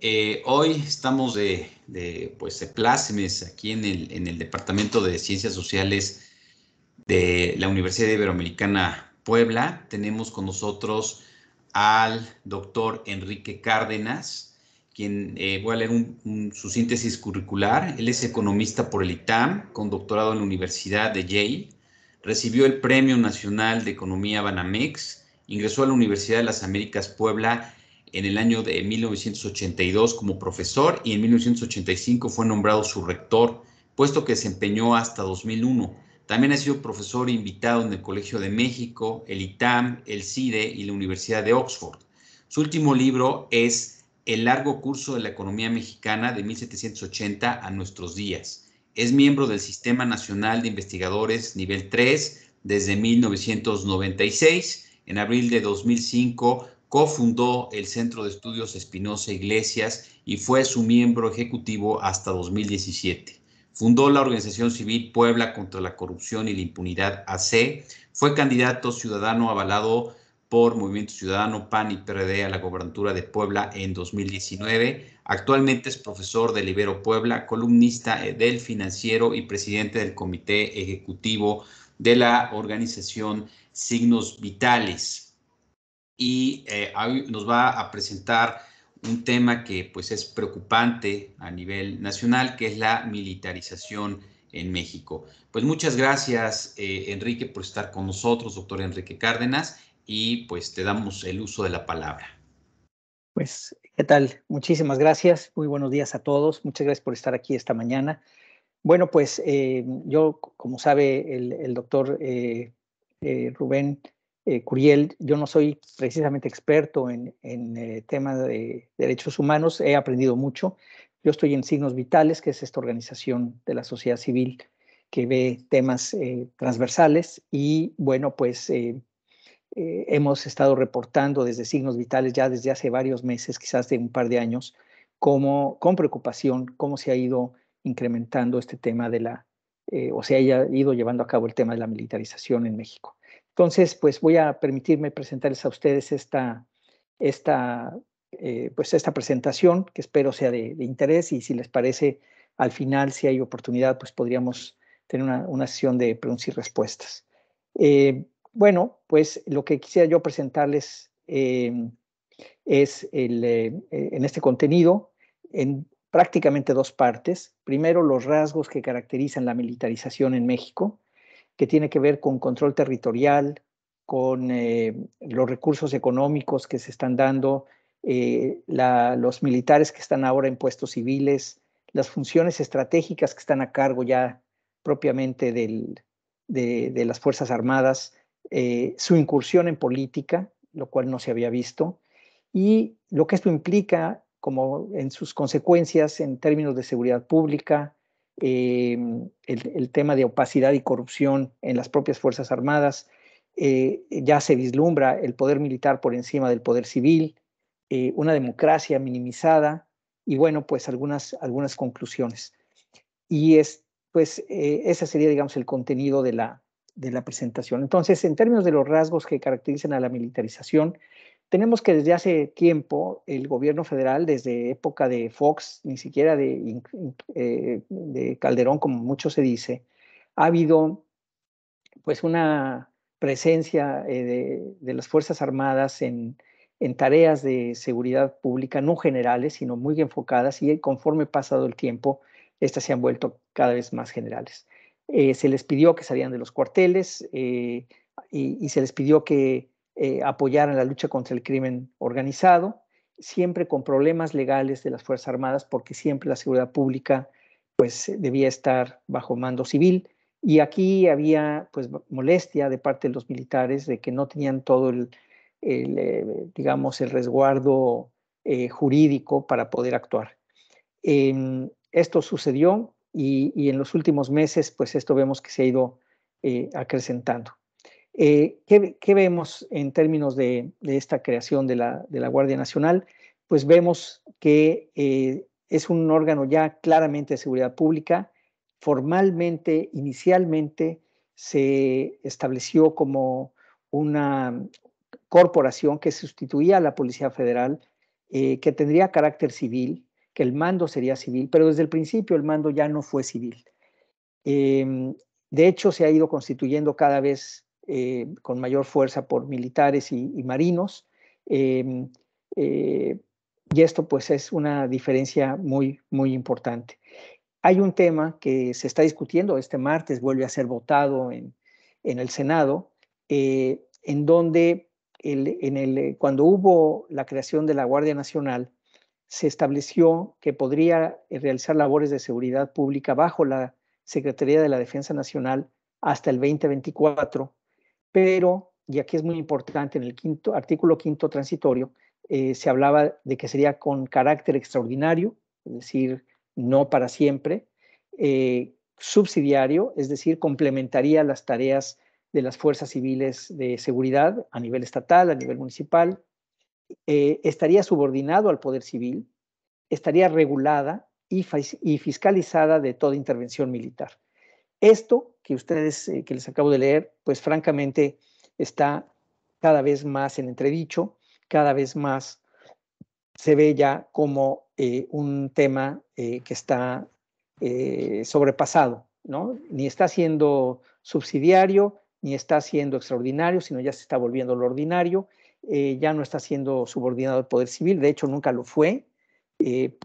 Eh, hoy estamos de, de, pues, aquí en el, Departamento de Ciencias Sociales de la Universidad Iberoamericana Puebla. Tenemos con nosotros al doctor Enrique Cárdenas, quien eh, voy a leer su síntesis curricular. Él es economista por el ITAM, con doctorado en la Universidad de Yale. Recibió el Premio Nacional de Economía Banamex, ingresó a la Universidad de las Américas Puebla en el año de 1982 como profesor y en 1985 fue nombrado su rector, puesto que desempeñó hasta 2001. También ha sido profesor e invitado en el Colegio de México, el ITAM, el CIDE y la Universidad de Oxford. Su último libro es El largo curso de la economía mexicana de 1780 a nuestros días. Es miembro del Sistema Nacional de Investigadores Nivel 3 desde 1996. En abril de 2005 cofundó el Centro de Estudios Espinosa Iglesias y fue su miembro ejecutivo hasta 2017. Fundó la organización civil Puebla contra la Corrupción y la Impunidad AC, fue candidato ciudadano avalado por Movimiento Ciudadano, PAN y PRD a la gobernatura de Puebla en 2019. Actualmente es profesor de Libero Puebla, columnista eh, del Financiero y presidente del Comité Ejecutivo de la organización Signos Vitales y eh, nos va a presentar un tema que pues es preocupante a nivel nacional, que es la militarización en México. Pues muchas gracias, eh, Enrique, por estar con nosotros, doctor Enrique Cárdenas, y pues te damos el uso de la palabra. Pues, ¿qué tal? Muchísimas gracias, muy buenos días a todos, muchas gracias por estar aquí esta mañana. Bueno, pues eh, yo, como sabe el, doctor Rubén eh, Curiel, yo no soy precisamente experto en, en eh, temas de derechos humanos, he aprendido mucho. Yo estoy en Signos Vitales, que es esta organización de la sociedad civil que ve temas eh, transversales y bueno, pues hemos estado reportando desde Signos Vitales ya desde hace varios meses, quizás de un par de años, cómo, con preocupación, cómo se ha ido incrementando este tema de la, o se haya ido llevando a cabo el tema de la militarización en México. Entonces, pues voy a permitirme presentarles a ustedes esta, eh, pues, presentación que espero sea de, interés y si les parece, al final, si hay oportunidad, pues podríamos tener una, sesión de preguntas y respuestas. Eh, bueno, pues lo que quisiera yo presentarles eh, es el, en este contenido en prácticamente dos partes. Primero, los rasgos que caracterizan la militarización en México que tiene que ver con control territorial, con eh, los recursos económicos que se están dando, eh, los militares que están ahora en puestos civiles, las funciones estratégicas que están a cargo ya propiamente de, las Fuerzas Armadas, eh, su incursión en política, lo cual no se había visto, y lo que esto implica como en sus consecuencias en términos de seguridad pública, eh, el, tema de opacidad y corrupción en las propias Fuerzas Armadas, eh, ya se vislumbra el poder militar por encima del poder civil, eh, una democracia minimizada y bueno, pues algunas, algunas conclusiones. Y es, pues ese sería, digamos, el contenido de la, de la presentación. Entonces, en términos de los rasgos que caracterizan a la militarización, tenemos que desde hace tiempo el gobierno federal, desde época de Fox, ni siquiera de, eh, Calderón, como mucho se dice, ha habido pues una presencia eh, de, las Fuerzas Armadas en, en tareas de seguridad pública, no generales, sino muy enfocadas, y conforme pasado el tiempo, estas se han vuelto cada vez más generales. Eh, se les pidió que salieran de los cuarteles y, se les pidió que eh, apoyar en la lucha contra el crimen organizado, siempre con problemas legales de las Fuerzas Armadas, porque siempre la seguridad pública pues eh, debía estar bajo mando civil. Y aquí había pues molestia de parte de los militares de que no tenían todo el, eh, digamos, el resguardo jurídico para poder actuar. Em, esto sucedió y, y, en los últimos meses pues esto vemos que se ha ido acrecentando. Eh, ¿qué, vemos en términos de, esta creación de la, Guardia Nacional? Pues vemos que eh, es un órgano ya claramente de seguridad pública, formalmente, inicialmente se estableció como una corporación que sustituía a la Policía Federal, eh, que tendría carácter civil, que el mando sería civil, pero desde el principio el mando ya no fue civil. Em, de hecho, se ha ido constituyendo cada vez eh, con mayor fuerza por militares y, marinos. Em, eh, y esto pues es una diferencia muy, muy importante. Hay un tema que se está discutiendo, este martes vuelve a ser votado en, el Senado, eh, en donde en cuando hubo la creación de la Guardia Nacional, se estableció que podría realizar labores de seguridad pública bajo la Secretaría de la Defensa Nacional hasta el 2024 pero, y aquí es muy importante, en el quinto, artículo quinto transitorio, eh, se hablaba de que sería con carácter extraordinario, es decir, no para siempre, eh, subsidiario, es decir, complementaría las tareas de las fuerzas civiles de seguridad a nivel estatal, a nivel municipal, eh, estaría subordinado al poder civil, estaría regulada y fiscalizada de toda intervención militar. Esto que ustedes, eh, que les acabo de leer, pues francamente está cada vez más en entredicho, cada vez más se ve ya como eh, un tema eh, que está sobrepasado, ¿no? Ni está siendo subsidiario, ni está siendo extraordinario, sino ya se está volviendo lo ordinario, ya no está siendo subordinado al poder civil, de hecho nunca lo fue,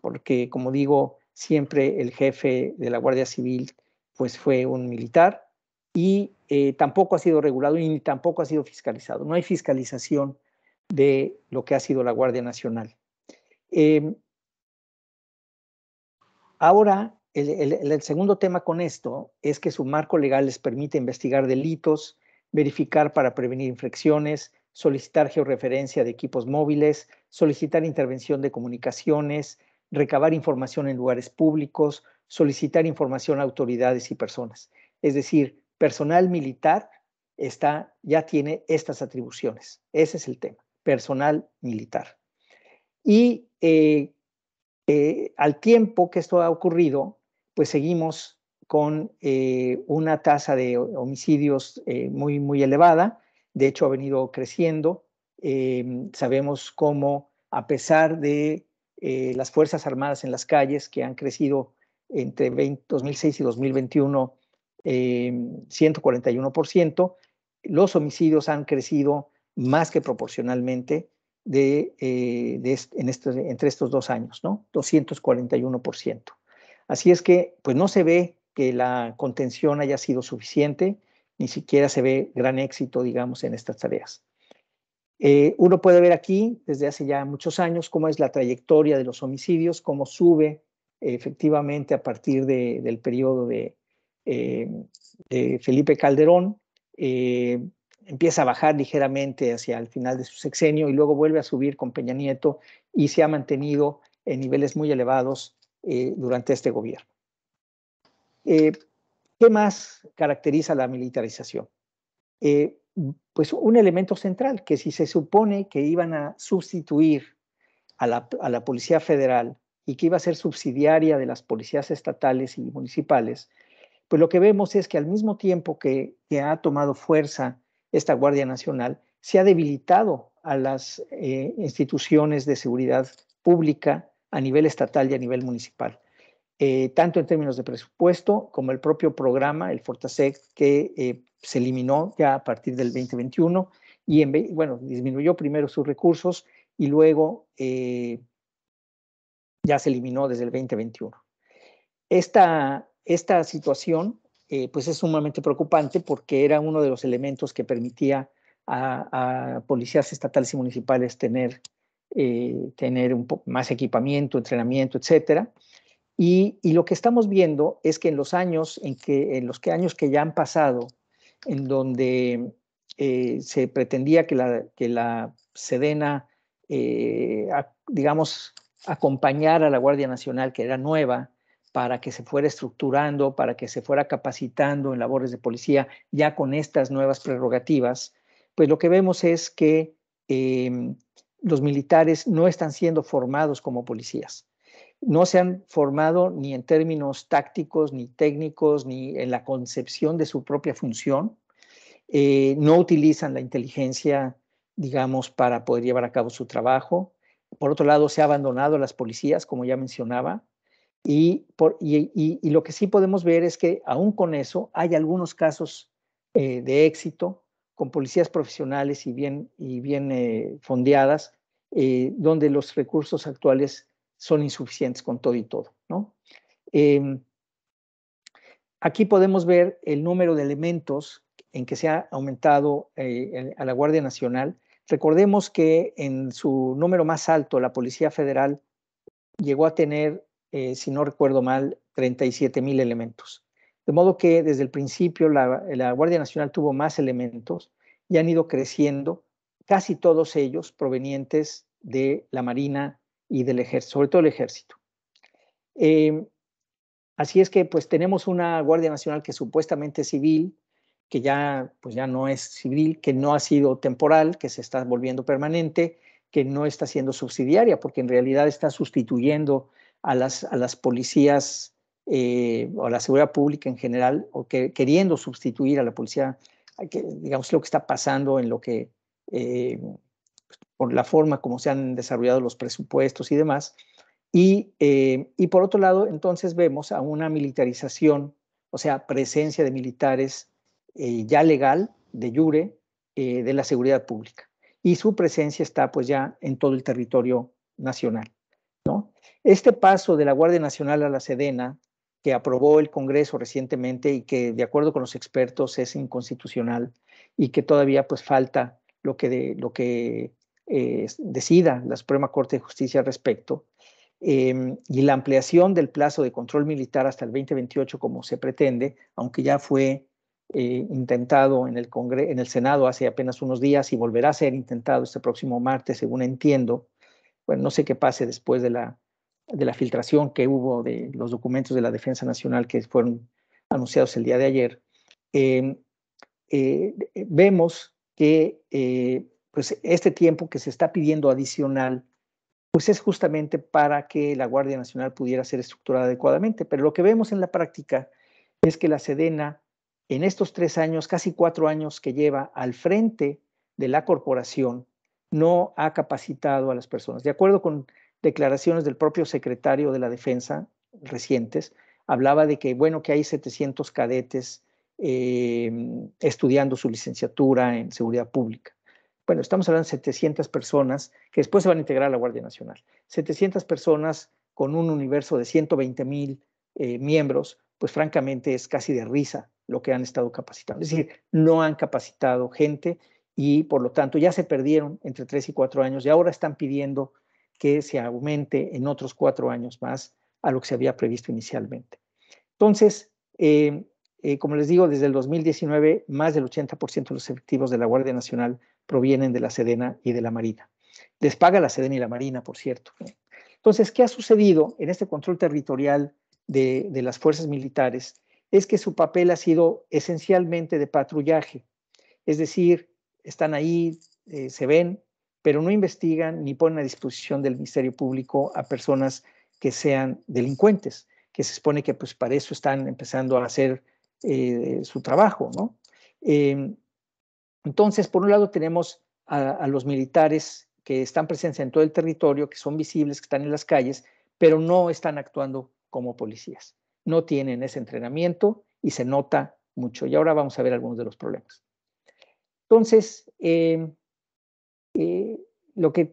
porque como digo, siempre el jefe de la Guardia Civil pues fue un militar y eh, tampoco ha sido regulado y tampoco ha sido fiscalizado. No hay fiscalización de lo que ha sido la Guardia Nacional. Em, ahora, el, segundo tema con esto es que su marco legal les permite investigar delitos, verificar para prevenir infracciones, solicitar georreferencia de equipos móviles, solicitar intervención de comunicaciones, recabar información en lugares públicos, solicitar información a autoridades y personas. Es decir, personal militar está, ya tiene estas atribuciones. Ese es el tema, personal militar. Y eh, eh, al tiempo que esto ha ocurrido, pues seguimos con eh, una tasa de homicidios muy, muy elevada. De hecho, ha venido creciendo. Em, sabemos cómo, a pesar de las Fuerzas Armadas en las calles, que han crecido entre 2006 y 2021 141%. Em, los homicidios han crecido más que proporcionalmente de, eh, en este, entre estos dos años, ¿no? 241%. Así es que, pues no se ve que la contención haya sido suficiente, ni siquiera se ve gran éxito, digamos, en estas tareas. Eh, uno puede ver aquí, desde hace ya muchos años, cómo es la trayectoria de los homicidios, cómo sube efectivamente a partir del periodo de, eh, Felipe Calderón, eh, empieza a bajar ligeramente hacia el final de su sexenio y luego vuelve a subir con Peña Nieto y se ha mantenido en niveles muy elevados eh, durante este gobierno. ¿Qué más caracteriza la militarización? pues un elemento central, que si se supone que iban a sustituir a la, a la Policía Federal y que iba a ser subsidiaria de las policías estatales y municipales, pues lo que vemos es que al mismo tiempo que, ha tomado fuerza esta Guardia Nacional, se ha debilitado a las eh, instituciones de seguridad pública a nivel estatal y a nivel municipal, eh, tanto en términos de presupuesto como el propio programa, el Fortasec, que eh, se eliminó ya a partir del 2021 y, bueno, disminuyó primero sus recursos y luego ya se eliminó desde el 2021. Esta, esta situación eh, pues es sumamente preocupante porque era uno de los elementos que permitía a, policías estatales y municipales tener, eh, tener un más equipamiento, entrenamiento, etcétera. Y, lo que estamos viendo es que en los años en que en los que años que ya han pasado, en donde eh, se pretendía que la, que la Sedena, digamos, acompañar a la Guardia Nacional, que era nueva, para que se fuera estructurando, para que se fuera capacitando en labores de policía ya con estas nuevas prerrogativas, pues lo que vemos es que em, los militares no están siendo formados como policías. No se han formado ni en términos tácticos, ni técnicos, ni en la concepción de su propia función. Eh, no utilizan la inteligencia, digamos, para poder llevar a cabo su trabajo. Por otro lado, se ha abandonado a las policías, como ya mencionaba, y, lo que sí podemos ver es que aún con eso hay algunos casos eh, de éxito con policías profesionales y bien, y bien eh, fondeadas, eh, donde los recursos actuales son insuficientes con todo y todo. Em, aquí podemos ver el número de elementos en que se ha aumentado a la Guardia Nacional Recordemos que en su número más alto, la Policía Federal llegó a tener, eh, si no recuerdo mal, 37 mil elementos. De modo que desde el principio la, Guardia Nacional tuvo más elementos y han ido creciendo, casi todos ellos provenientes de la Marina y del Ejército, sobre todo el Ejército. Eh, así es que pues tenemos una Guardia Nacional que supuestamente es civil, que ya, pues ya no es civil, que no ha sido temporal, que se está volviendo permanente, que no está siendo subsidiaria, porque en realidad está sustituyendo a las, a las policías eh, o a la seguridad pública en general, o que, queriendo sustituir a la policía, digamos lo que está pasando en lo que, eh, pues, por la forma como se han desarrollado los presupuestos y demás. Y, eh, y por otro lado, entonces vemos a una militarización, o sea, presencia de militares eh, ya legal, de jure, eh, de la seguridad pública. Y su presencia está pues ya en todo el territorio nacional. ¿no? Este paso de la Guardia Nacional a la Sedena, que aprobó el Congreso recientemente y que de acuerdo con los expertos es inconstitucional y que todavía pues falta lo que, lo que eh, decida la Suprema Corte de Justicia al respecto, em, y la ampliación del plazo de control militar hasta el 2028 como se pretende, aunque ya fue eh, intentado en el, Congreso, en el Senado hace apenas unos días y volverá a ser intentado este próximo martes, según entiendo. Bueno, no sé qué pase después de la, de la filtración que hubo de los documentos de la Defensa Nacional que fueron anunciados el día de ayer. Eh, eh, vemos que pues este tiempo que se está pidiendo adicional pues es justamente para que la Guardia Nacional pudiera ser estructurada adecuadamente. Pero lo que vemos en la práctica es que la Sedena en estos tres años, casi cuatro años que lleva al frente de la corporación, no ha capacitado a las personas. De acuerdo con declaraciones del propio secretario de la Defensa recientes, hablaba de que, bueno, que hay 700 cadetes em, estudiando su licenciatura en seguridad pública. Bueno, estamos hablando de 700 personas que después se van a integrar a la Guardia Nacional. 700 personas con un universo de 120 mil eh, miembros, pues francamente es casi de risa lo que han estado capacitando. Es decir, no han capacitado gente y por lo tanto ya se perdieron entre tres y cuatro años y ahora están pidiendo que se aumente en otros cuatro años más a lo que se había previsto inicialmente. Entonces, eh, eh, como les digo, desde el 2019 más del 80% de los efectivos de la Guardia Nacional provienen de la Sedena y de la Marina. Les paga la Sedena y la Marina, por cierto. Entonces, ¿qué ha sucedido en este control territorial de las fuerzas militares? es que su papel ha sido esencialmente de patrullaje. Es decir, están ahí, eh, se ven, pero no investigan ni ponen a disposición del Ministerio Público a personas que sean delincuentes, que se supone que pues, para eso están empezando a hacer eh, su trabajo. ¿no? Em, entonces, por un lado tenemos a los militares que están presentes en todo el territorio, que son visibles, que están en las calles, pero no están actuando como policías no tienen ese entrenamiento y se nota mucho. Y ahora vamos a ver algunos de los problemas. Entonces, eh, eh, lo, que,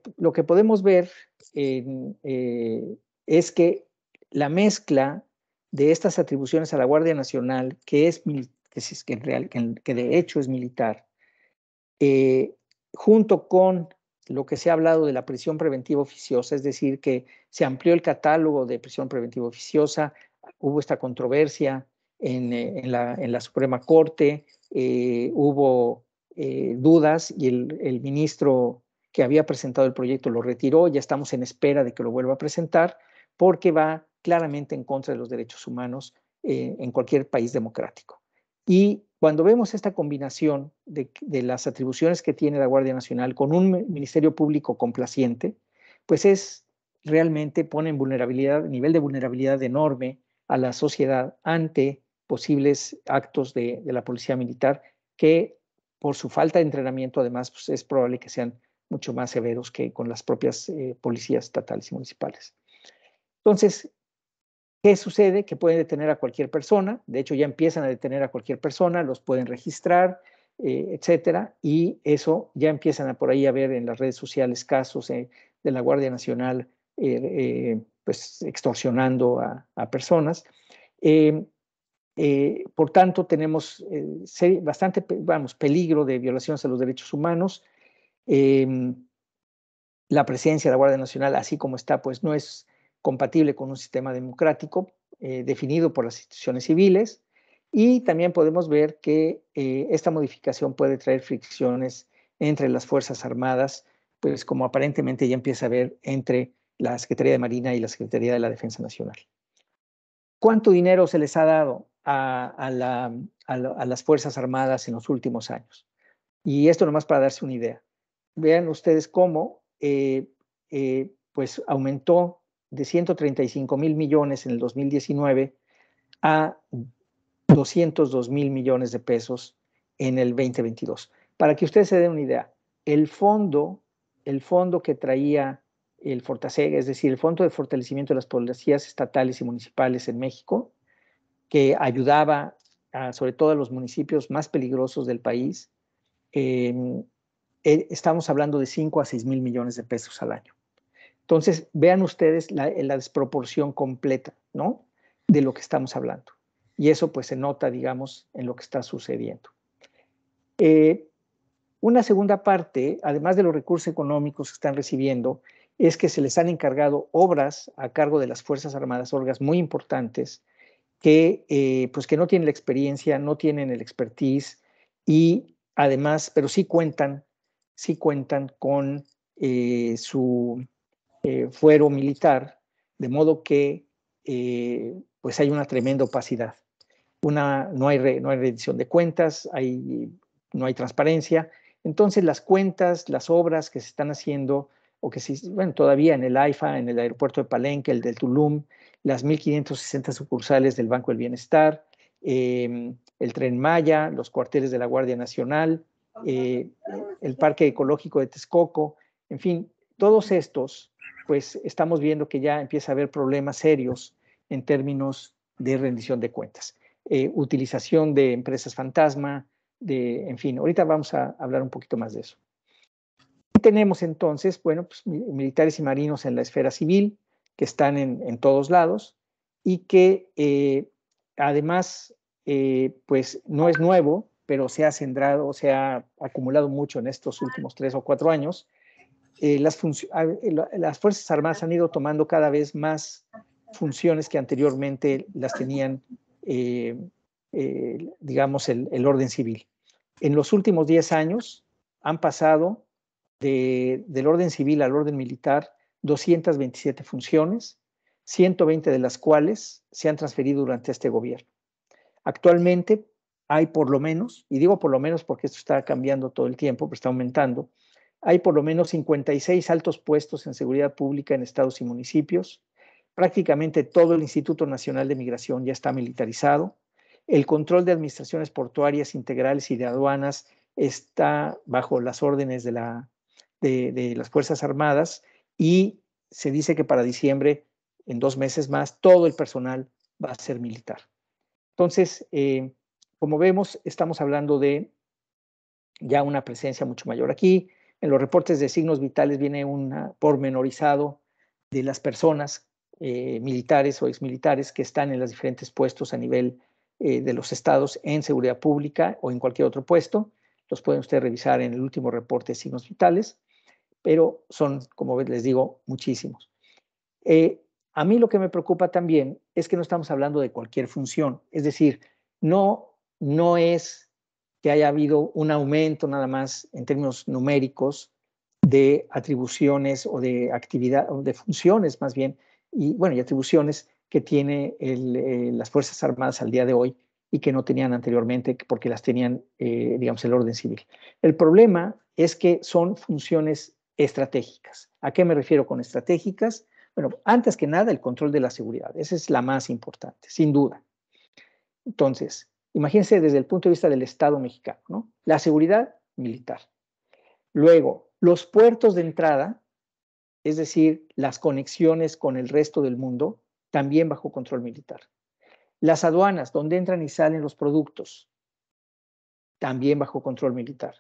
podemos ver eh, es que la mezcla de estas atribuciones a la Guardia Nacional, que, es, que de hecho es militar, junto con lo que se ha hablado de la prisión preventiva oficiosa, es decir, que se amplió el catálogo de prisión preventiva oficiosa, hubo esta controversia en, eh, en, la, en la, Suprema Corte, eh, hubo eh, dudas y el, el, ministro que había presentado el proyecto lo retiró, ya estamos en espera de que lo vuelva a presentar, porque va claramente en contra de los derechos humanos en cualquier país democrático. Y cuando vemos esta combinación de, de, las atribuciones que tiene la Guardia Nacional con un Ministerio Público complaciente, pues es realmente pone en vulnerabilidad, nivel de vulnerabilidad enorme a la sociedad ante posibles actos de, la policía militar que por su falta de entrenamiento además pues, es probable que sean mucho más severos que con las propias eh, policías estatales y municipales. Entonces, ¿qué sucede? Que pueden detener a cualquier persona, de hecho ya empiezan a detener a cualquier persona, los pueden registrar, eh, etcétera, y eso ya empiezan a por ahí a ver en las redes sociales casos eh, de la Guardia Nacional pues, extorsionando a, personas. Eh, eh, por tanto, tenemos eh, bastante vamos, peligro de violaciones a los derechos humanos. la presencia de la Guardia Nacional, así como está, pues no es compatible con un sistema democrático definido por las instituciones civiles. Y también podemos ver que esta modificación puede traer fricciones entre las Fuerzas Armadas, pues como aparentemente ya empieza a haber entre la Secretaría de Marina y la Secretaría de la Defensa Nacional. ¿Cuánto dinero se les ha dado a, las Fuerzas Armadas en los últimos años? Y esto nomás para darse una idea. Vean ustedes cómo eh, eh, pues aumentó de 135 mil millones en el 2019 a 202 mil millones de pesos en el 2022. Para que ustedes se den una idea, el fondo, el fondo que traía el Fortaseg, es decir, el Fondo de Fortalecimiento de las Policías Estatales y Municipales en México, que ayudaba sobre todo a los municipios más peligrosos del país. Eh, estamos hablando de 5 a 6 mil millones de pesos al año. Entonces, vean ustedes la, desproporción completa, ¿no? De lo que estamos hablando. Y eso pues se nota, digamos, en lo que está sucediendo. Eh, una segunda parte, además de los recursos económicos que están recibiendo, es que se les han encargado obras a cargo de las Fuerzas Armadas, obras muy importantes, que, eh, pues que no tienen la experiencia, no tienen el expertise y además, pero sí cuentan, sí cuentan con eh, su eh, fuero militar, de modo que pues hay una tremenda opacidad. Una, no, hay no hay rendición de cuentas, no hay transparencia. Entonces las cuentas, las obras que se están haciendo, o que sí, bueno, todavía en el AIFA, en el aeropuerto de Palenque, el del Tulum, las 1.560 sucursales del Banco del Bienestar, em, el Tren Maya, los cuarteles de la Guardia Nacional, eh, el Parque Ecológico de Texcoco, en fin, todos estos, pues estamos viendo que ya empieza a haber problemas serios en términos de rendición de cuentas, eh, utilización de empresas fantasma, de, en fin, ahorita vamos a hablar un poquito más de eso tenemos entonces, bueno, pues, militares y marinos en la esfera civil, que están en, todos lados y que eh, además, eh, pues no es nuevo, pero se ha centrado, se ha acumulado mucho en estos últimos tres o cuatro años. Eh, las, las Fuerzas Armadas han ido tomando cada vez más funciones que anteriormente las tenían, digamos, el, el orden civil. En los últimos diez años han pasado del orden civil al orden militar 227 funciones, 120 de las cuales se han transferido durante este gobierno. Actualmente hay por lo menos, y digo por lo menos porque esto está cambiando todo el tiempo, pero está aumentando, hay por lo menos 56 altos puestos en seguridad pública en estados y municipios. Prácticamente todo el Instituto Nacional de Migración ya está militarizado. El control de administraciones portuarias integrales y de aduanas está bajo las órdenes de la de, las Fuerzas Armadas y se dice que para diciembre, en dos meses más, todo el personal va a ser militar. Entonces, eh, como vemos, estamos hablando de ya una presencia mucho mayor aquí. En los reportes de signos vitales viene un pormenorizado de las personas eh, militares o exmilitares que están en los diferentes puestos a nivel eh, de los estados en seguridad pública o en cualquier otro puesto. Los pueden ustedes revisar en el último reporte de signos vitales pero son, como les digo, muchísimos. Eh, a mí lo que me preocupa también es que no estamos hablando de cualquier función, es decir, no, no es que haya habido un aumento nada más en términos numéricos de atribuciones o de actividad, o de funciones más bien, y bueno, y atribuciones que tiene eh, las Fuerzas Armadas al día de hoy y que no tenían anteriormente porque las tenían, eh, digamos, el orden civil. El problema es que son funciones estratégicas. ¿A qué me refiero con estratégicas? Bueno, antes que nada, el control de la seguridad. Esa es la más importante, sin duda. Entonces, imagínense desde el punto de vista del Estado mexicano, ¿no? La seguridad militar. Luego, los puertos de entrada, es decir, las conexiones con el resto del mundo, también bajo control militar. Las aduanas, donde entran y salen los productos, también bajo control militar.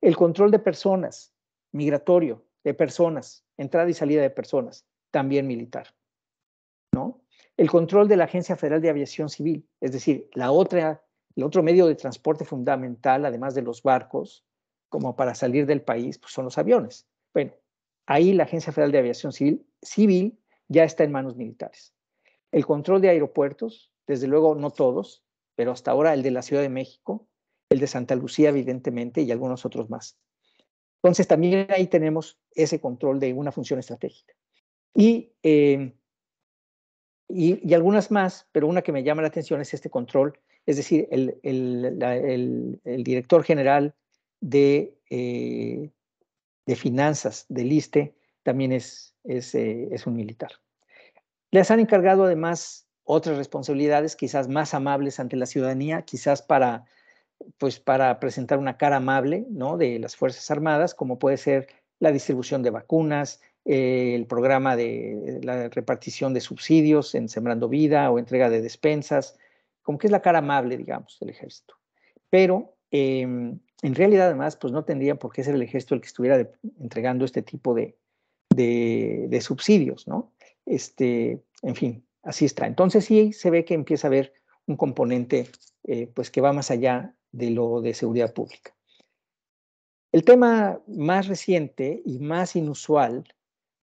El control de personas, migratorio de personas, entrada y salida de personas, también militar. ¿no? El control de la Agencia Federal de Aviación Civil, es decir, la otra, el otro medio de transporte fundamental, además de los barcos, como para salir del país, pues, son los aviones. Bueno, ahí la Agencia Federal de Aviación Civil, civil ya está en manos militares. El control de aeropuertos, desde luego no todos, pero hasta ahora el de la Ciudad de México, el de Santa Lucía, evidentemente, y algunos otros más. Entonces también ahí tenemos ese control de una función estratégica. Eh, y, y, algunas más, pero una que me llama la atención es este control, es decir, el, el, el, director general de, eh, de finanzas del ISTE también es, eh, es un militar. Les han encargado además otras responsabilidades quizás más amables ante la ciudadanía, quizás para pues para presentar una cara amable ¿no? de las Fuerzas Armadas, como puede ser la distribución de vacunas, eh, el programa de la repartición de subsidios en Sembrando Vida o entrega de despensas, como que es la cara amable, digamos, del ejército. Pero em, en realidad, además, pues no tendría por qué ser el ejército el que estuviera entregando este tipo de, de, subsidios, ¿no? Este, en fin, así está. Entonces sí se ve que empieza a haber un componente eh, pues que va más allá de lo de seguridad pública. El tema más reciente y más inusual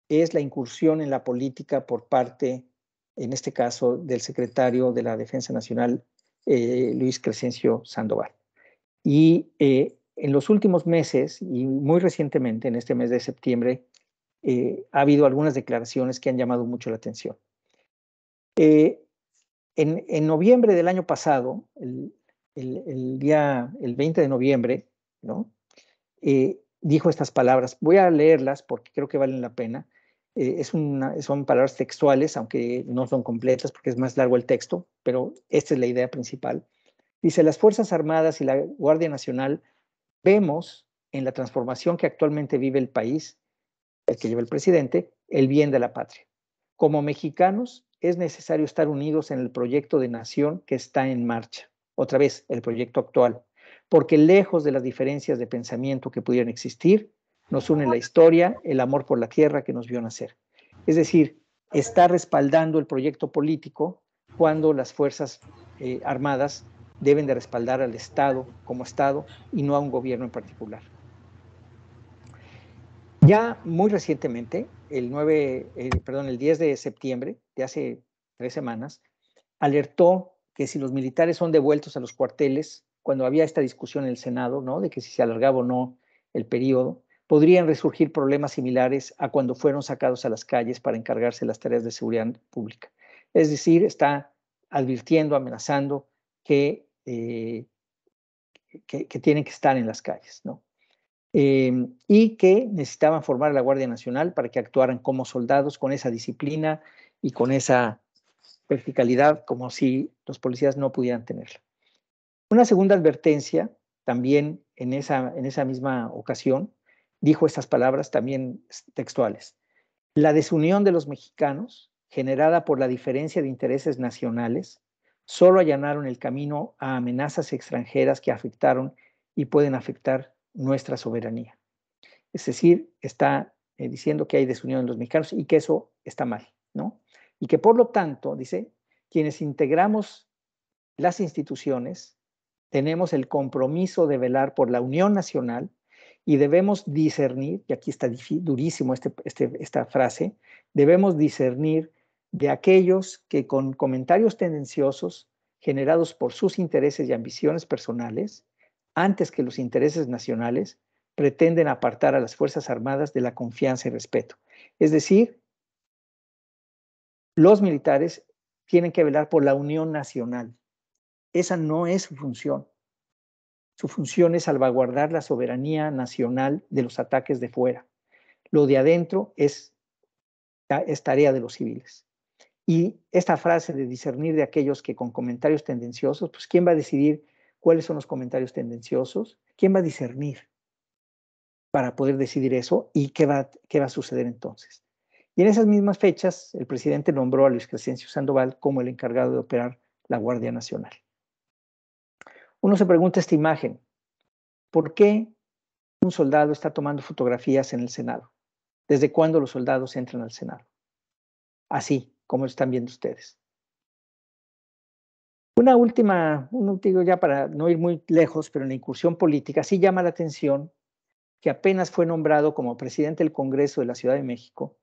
es la incursión en la política por parte, en este caso, del secretario de la Defensa Nacional, eh, Luis Crescencio Sandoval. Y eh, en los últimos meses, y muy recientemente, en este mes de septiembre, eh, ha habido algunas declaraciones que han llamado mucho la atención. En, en, noviembre del año pasado, el, el, día, el 20 de noviembre, ¿no? Eh, dijo estas palabras. Voy a leerlas porque creo que valen la pena. Eh, son palabras textuales, aunque no son completas porque es más largo el texto, pero esta es la idea principal. Dice, las Fuerzas Armadas y la Guardia Nacional vemos en la transformación que actualmente vive el país, el que lleva el presidente, el bien de la patria. Como mexicanos, es necesario estar unidos en el proyecto de nación que está en marcha otra vez, el proyecto actual, porque lejos de las diferencias de pensamiento que pudieran existir, nos une la historia, el amor por la tierra que nos vio nacer. Es decir, está respaldando el proyecto político cuando las Fuerzas eh, Armadas deben de respaldar al Estado como Estado y no a un gobierno en particular. Ya muy recientemente, el, 9, eh, perdón, el 10 de septiembre de hace tres semanas, alertó que si los militares son devueltos a los cuarteles, cuando había esta discusión en el Senado, ¿no? De que si se alargaba o no el periodo, podrían resurgir problemas similares a cuando fueron sacados a las calles para encargarse de las tareas de seguridad pública. Es decir, está advirtiendo, amenazando que, eh, que, tienen que estar en las calles, ¿no? Eh, y que necesitaban formar la Guardia Nacional para que actuaran como soldados con esa disciplina y con esa verticalidad como si los policías no pudieran tenerla. Una segunda advertencia, también en esa, en esa misma ocasión, dijo estas palabras también textuales. La desunión de los mexicanos, generada por la diferencia de intereses nacionales, solo allanaron el camino a amenazas extranjeras que afectaron y pueden afectar nuestra soberanía. Es decir, está eh, diciendo que hay desunión en los mexicanos y que eso está mal, ¿no? Y que por lo tanto, dice, quienes integramos las instituciones tenemos el compromiso de velar por la unión nacional y debemos discernir, y aquí está durísimo este, este, esta frase, debemos discernir de aquellos que con comentarios tendenciosos generados por sus intereses y ambiciones personales, antes que los intereses nacionales, pretenden apartar a las Fuerzas Armadas de la confianza y respeto. Es decir, los militares tienen que velar por la unión nacional. Esa no es su función. Su función es salvaguardar la soberanía nacional de los ataques de fuera. Lo de adentro es, tarea de los civiles. Y esta frase de discernir de aquellos que con comentarios tendenciosos, pues ¿quién va a decidir cuáles son los comentarios tendenciosos? ¿Quién va a discernir para poder decidir eso y qué va a suceder entonces? Y en esas mismas fechas, el presidente nombró a Luis Crescencio Sandoval como el encargado de operar la Guardia Nacional. Uno se pregunta esta imagen, ¿por qué un soldado está tomando fotografías en el Senado? ¿Desde cuándo los soldados entran al Senado? Así como lo están viendo ustedes. Una última, un último ya para no ir muy lejos, pero en la incursión política sí llama la atención que apenas fue nombrado como presidente del Congreso de la Ciudad de México,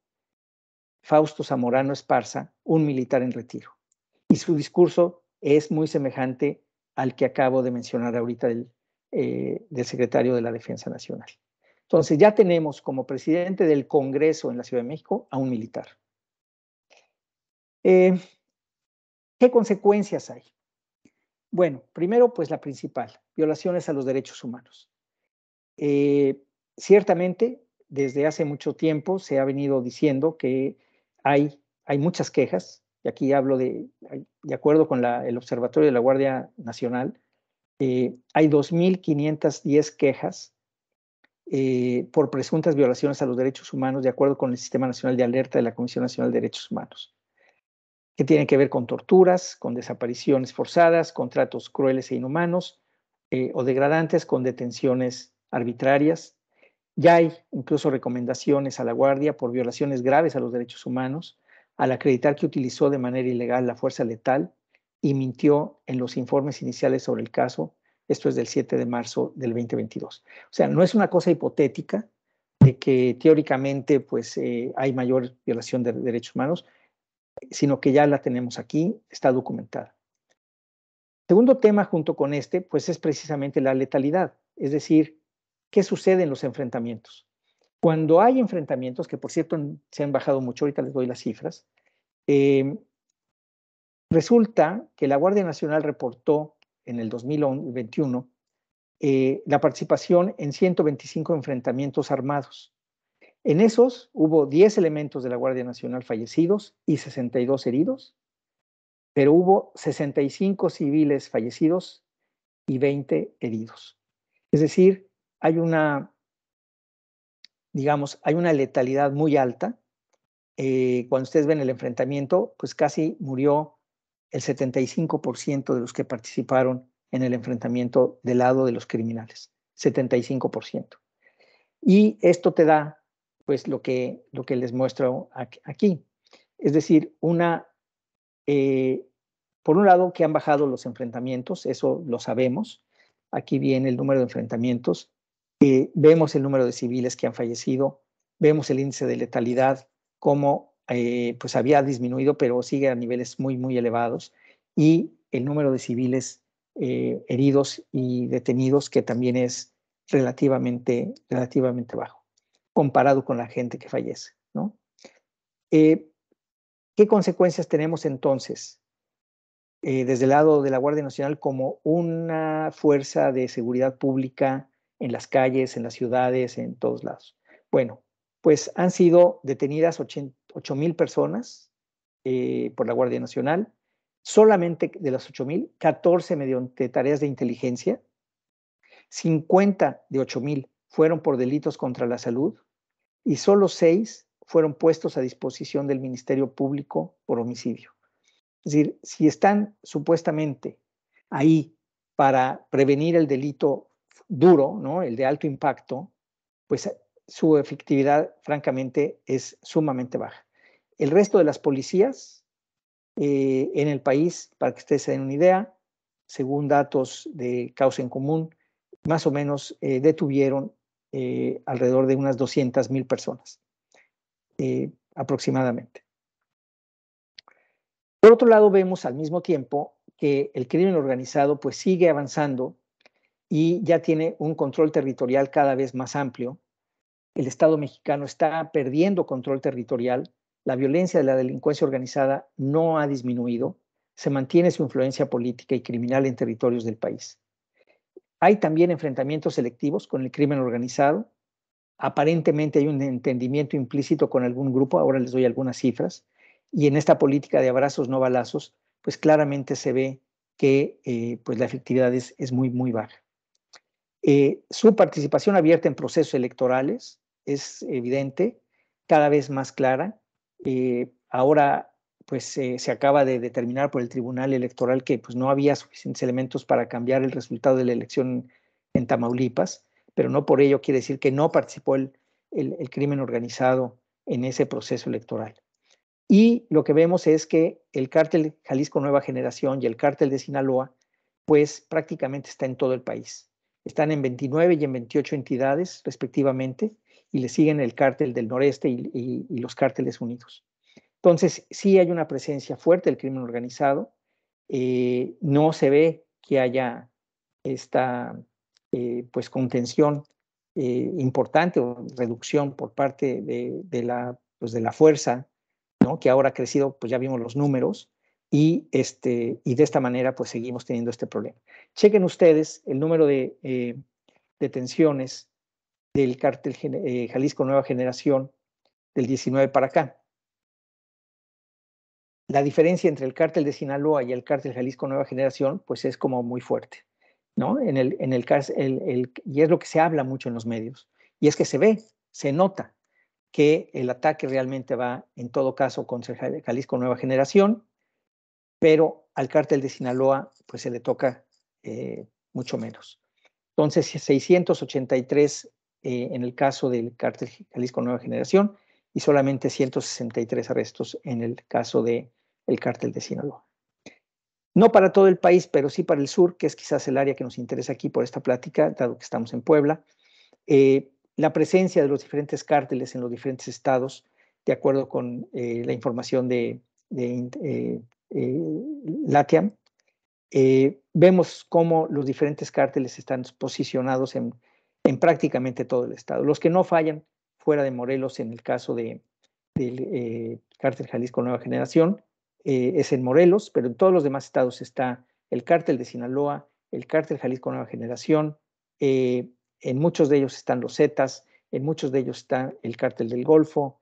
Fausto Zamorano Esparza, un militar en retiro. Y su discurso es muy semejante al que acabo de mencionar ahorita eh, del, secretario de la Defensa Nacional. Entonces ya tenemos como presidente del Congreso en la Ciudad de México a un militar. Eh, ¿Qué consecuencias hay? Bueno, primero, pues la principal, violaciones a los derechos humanos. Eh, ciertamente, desde hace mucho tiempo se ha venido diciendo que hay, muchas quejas, y aquí hablo de, de acuerdo con el Observatorio de la Guardia Nacional, eh, hay 2.510 quejas eh, por presuntas violaciones a los derechos humanos de acuerdo con el Sistema Nacional de Alerta de la Comisión Nacional de Derechos Humanos, que tienen que ver con torturas, con desapariciones forzadas, con tratos crueles e inhumanos eh, o degradantes, con detenciones arbitrarias, ya hay incluso recomendaciones a la Guardia por violaciones graves a los derechos humanos al acreditar que utilizó de manera ilegal la fuerza letal y mintió en los informes iniciales sobre el caso. Esto es del 7 de marzo del 2022. O sea, no es una cosa hipotética de que teóricamente pues, eh, hay mayor violación de derechos humanos, sino que ya la tenemos aquí, está documentada. Segundo tema junto con este, pues es precisamente la letalidad, es decir, ¿Qué sucede en los enfrentamientos? Cuando hay enfrentamientos, que por cierto se han bajado mucho, ahorita les doy las cifras, em, resulta que la Guardia Nacional reportó en el 2021 eh, la participación en 125 enfrentamientos armados. En esos hubo 10 elementos de la Guardia Nacional fallecidos y 62 heridos, pero hubo 65 civiles fallecidos y 20 heridos. Es decir, hay una, digamos, hay una letalidad muy alta. Eh, cuando ustedes ven el enfrentamiento, pues casi murió el 75% de los que participaron en el enfrentamiento del lado de los criminales, 75%. Y esto te da, pues, lo que, lo que les muestro aquí. Es decir, una, eh, por un lado, que han bajado los enfrentamientos, eso lo sabemos. Aquí viene el número de enfrentamientos eh, vemos el número de civiles que han fallecido, vemos el índice de letalidad, cómo eh, pues había disminuido, pero sigue a niveles muy, muy elevados, y el número de civiles eh, heridos y detenidos, que también es relativamente, relativamente bajo, comparado con la gente que fallece. ¿no? ¿Qué consecuencias tenemos entonces? desde el lado de la Guardia Nacional como una fuerza de seguridad pública en las calles, en las ciudades, en todos lados. Bueno, pues han sido detenidas 8 mil personas eh, por la Guardia Nacional. Solamente de las 8 mil, 14 mediante tareas de inteligencia, 50 de 8 mil fueron por delitos contra la salud y solo 6 fueron puestos a disposición del Ministerio Público por homicidio. Es decir, si están supuestamente ahí para prevenir el delito duro, ¿no? el de alto impacto, pues eh, su efectividad, francamente, es sumamente baja. El resto de las policías eh, en el país, para que ustedes se den una idea, según datos de causa en común, más o menos eh, detuvieron alrededor de unas 200 mil personas, aproximadamente. Por otro lado, vemos al mismo tiempo que el crimen organizado pues sigue avanzando y ya tiene un control territorial cada vez más amplio. El Estado mexicano está perdiendo control territorial, la violencia de la delincuencia organizada no ha disminuido, se mantiene su influencia política y criminal en territorios del país. Hay también enfrentamientos selectivos con el crimen organizado. Aparentemente hay un entendimiento implícito con algún grupo, ahora les doy algunas cifras, y en esta política de abrazos no balazos, pues claramente se ve que eh, pues la efectividad es muy, muy baja. Eh, su participación abierta en procesos electorales es evidente, cada vez más clara. Eh, ahora, pues eh, se acaba de determinar por el Tribunal Electoral que pues, no había suficientes elementos para cambiar el resultado de la elección en Tamaulipas, pero no por ello quiere decir que no participó el, crimen organizado en ese proceso electoral. Y lo que vemos es que el cártel Jalisco Nueva Generación y el cártel de Sinaloa, pues prácticamente está en todo el país están en 29 y en 28 entidades respectivamente, y le siguen el cártel del noreste y, los cárteles unidos. Entonces, sí hay una presencia fuerte del crimen organizado, eh, no se ve que haya esta eh, pues contención eh, importante o reducción por parte de, la, pues, de la fuerza, ¿no? que ahora ha crecido, pues ya vimos los números, y, este, y de esta manera pues seguimos teniendo este problema. Chequen ustedes el número de eh, detenciones del cártel eh, Jalisco Nueva Generación del 19 para acá. La diferencia entre el cártel de Sinaloa y el cártel Jalisco Nueva Generación pues es como muy fuerte, ¿no? En el, en el, y es lo que se habla mucho en los medios. Y es que se ve, se nota que el ataque realmente va en todo caso contra Jalisco Nueva Generación pero al cártel de Sinaloa pues se le toca eh, mucho menos. Entonces, 683 eh, en el caso del cártel Jalisco Nueva Generación y solamente 163 arrestos en el caso del el cártel de Sinaloa. No para todo el país, pero sí para el sur, que es quizás el área que nos interesa aquí por esta plática, dado que estamos en Puebla. Eh, la presencia de los diferentes cárteles en los diferentes estados, de acuerdo con la información de, LATIAM, eh, vemos cómo los diferentes cárteles están posicionados en, prácticamente todo el estado. Los que no fallan fuera de Morelos, en el caso de, del eh, cártel Jalisco Nueva Generación, eh, es en Morelos, pero en todos los demás estados está el cártel de Sinaloa, el cártel Jalisco Nueva Generación, en muchos de ellos están los Zetas, en muchos de ellos está el cártel del Golfo,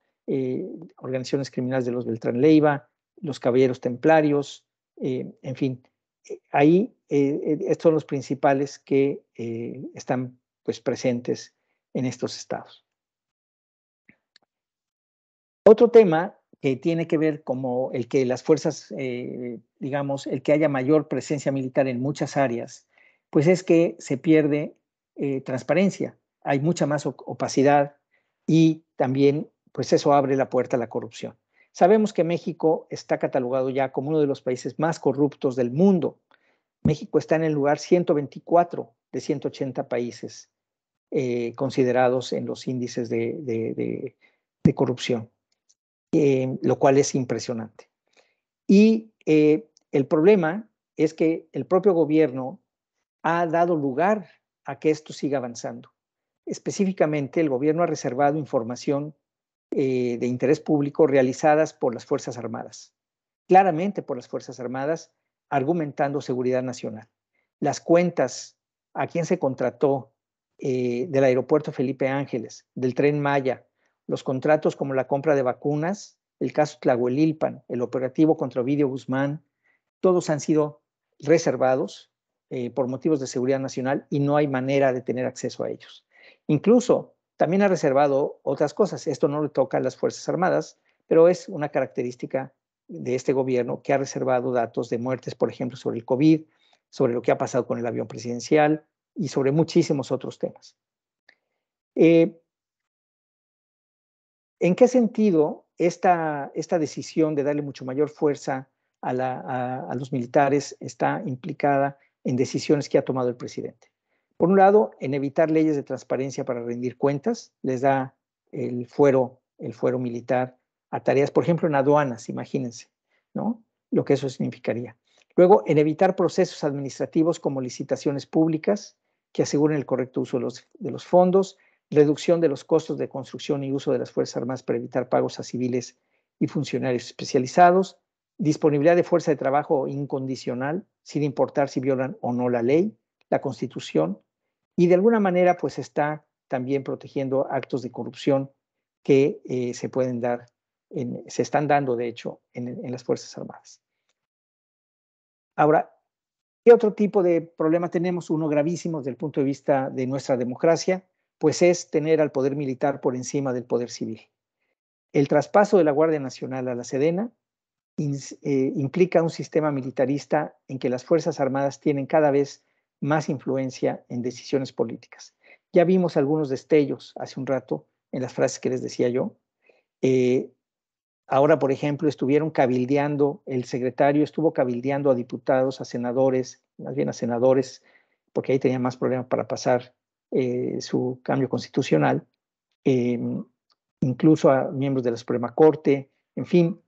organizaciones criminales de los Beltrán Leiva, los caballeros templarios, eh, en fin, eh, ahí eh, estos son los principales que están pues, presentes en estos estados. Otro tema que tiene que ver como el que las fuerzas, digamos, el que haya mayor presencia militar en muchas áreas, pues es que se pierde transparencia, hay mucha más opacidad y también pues eso abre la puerta a la corrupción. Sabemos que México está catalogado ya como uno de los países más corruptos del mundo. México está en el lugar 124 de 180 países eh, considerados en los índices de, corrupción, eh, lo cual es impresionante. Y eh, el problema es que el propio gobierno ha dado lugar a que esto siga avanzando. Específicamente, el gobierno ha reservado información eh, de interés público realizadas por las Fuerzas Armadas, claramente por las Fuerzas Armadas, argumentando seguridad nacional. Las cuentas a quién se contrató eh, del aeropuerto Felipe Ángeles, del tren Maya, los contratos como la compra de vacunas, el caso Tlahuelilpan, el operativo contra Ovidio Guzmán, todos han sido reservados eh, por motivos de seguridad nacional y no hay manera de tener acceso a ellos. Incluso también ha reservado otras cosas. Esto no le toca a las Fuerzas Armadas, pero es una característica de este gobierno que ha reservado datos de muertes, por ejemplo, sobre el COVID, sobre lo que ha pasado con el avión presidencial y sobre muchísimos otros temas. Eh, ¿En qué sentido esta, esta decisión de darle mucho mayor fuerza a los militares está implicada en decisiones que ha tomado el presidente? Por un lado, en evitar leyes de transparencia para rendir cuentas, les da el fuero, el fuero militar a tareas, por ejemplo, en aduanas, imagínense, ¿no? Lo que eso significaría. Luego, en evitar procesos administrativos como licitaciones públicas que aseguren el correcto uso de los, de los fondos, reducción de los costos de construcción y uso de las Fuerzas Armadas para evitar pagos a civiles y funcionarios especializados, disponibilidad de fuerza de trabajo incondicional, sin importar si violan o no la ley, la Constitución y de alguna manera pues está también protegiendo actos de corrupción que eh, se pueden dar, se están dando de hecho en, las Fuerzas Armadas. Ahora, ¿qué otro tipo de problema tenemos? Uno gravísimo desde el punto de vista de nuestra democracia, pues es tener al poder militar por encima del poder civil. El traspaso de la Guardia Nacional a la Sedena eh, implica un sistema militarista en que las Fuerzas Armadas tienen cada vez más influencia en decisiones políticas. Ya vimos algunos destellos hace un rato en las frases que les decía yo. Eh, ahora, por ejemplo, estuvieron cabildeando, el secretario estuvo cabildeando a diputados, a senadores, más bien a senadores, porque ahí tenía más problemas para pasar eh, su cambio constitucional, em, incluso a miembros de la Suprema Corte, en fin,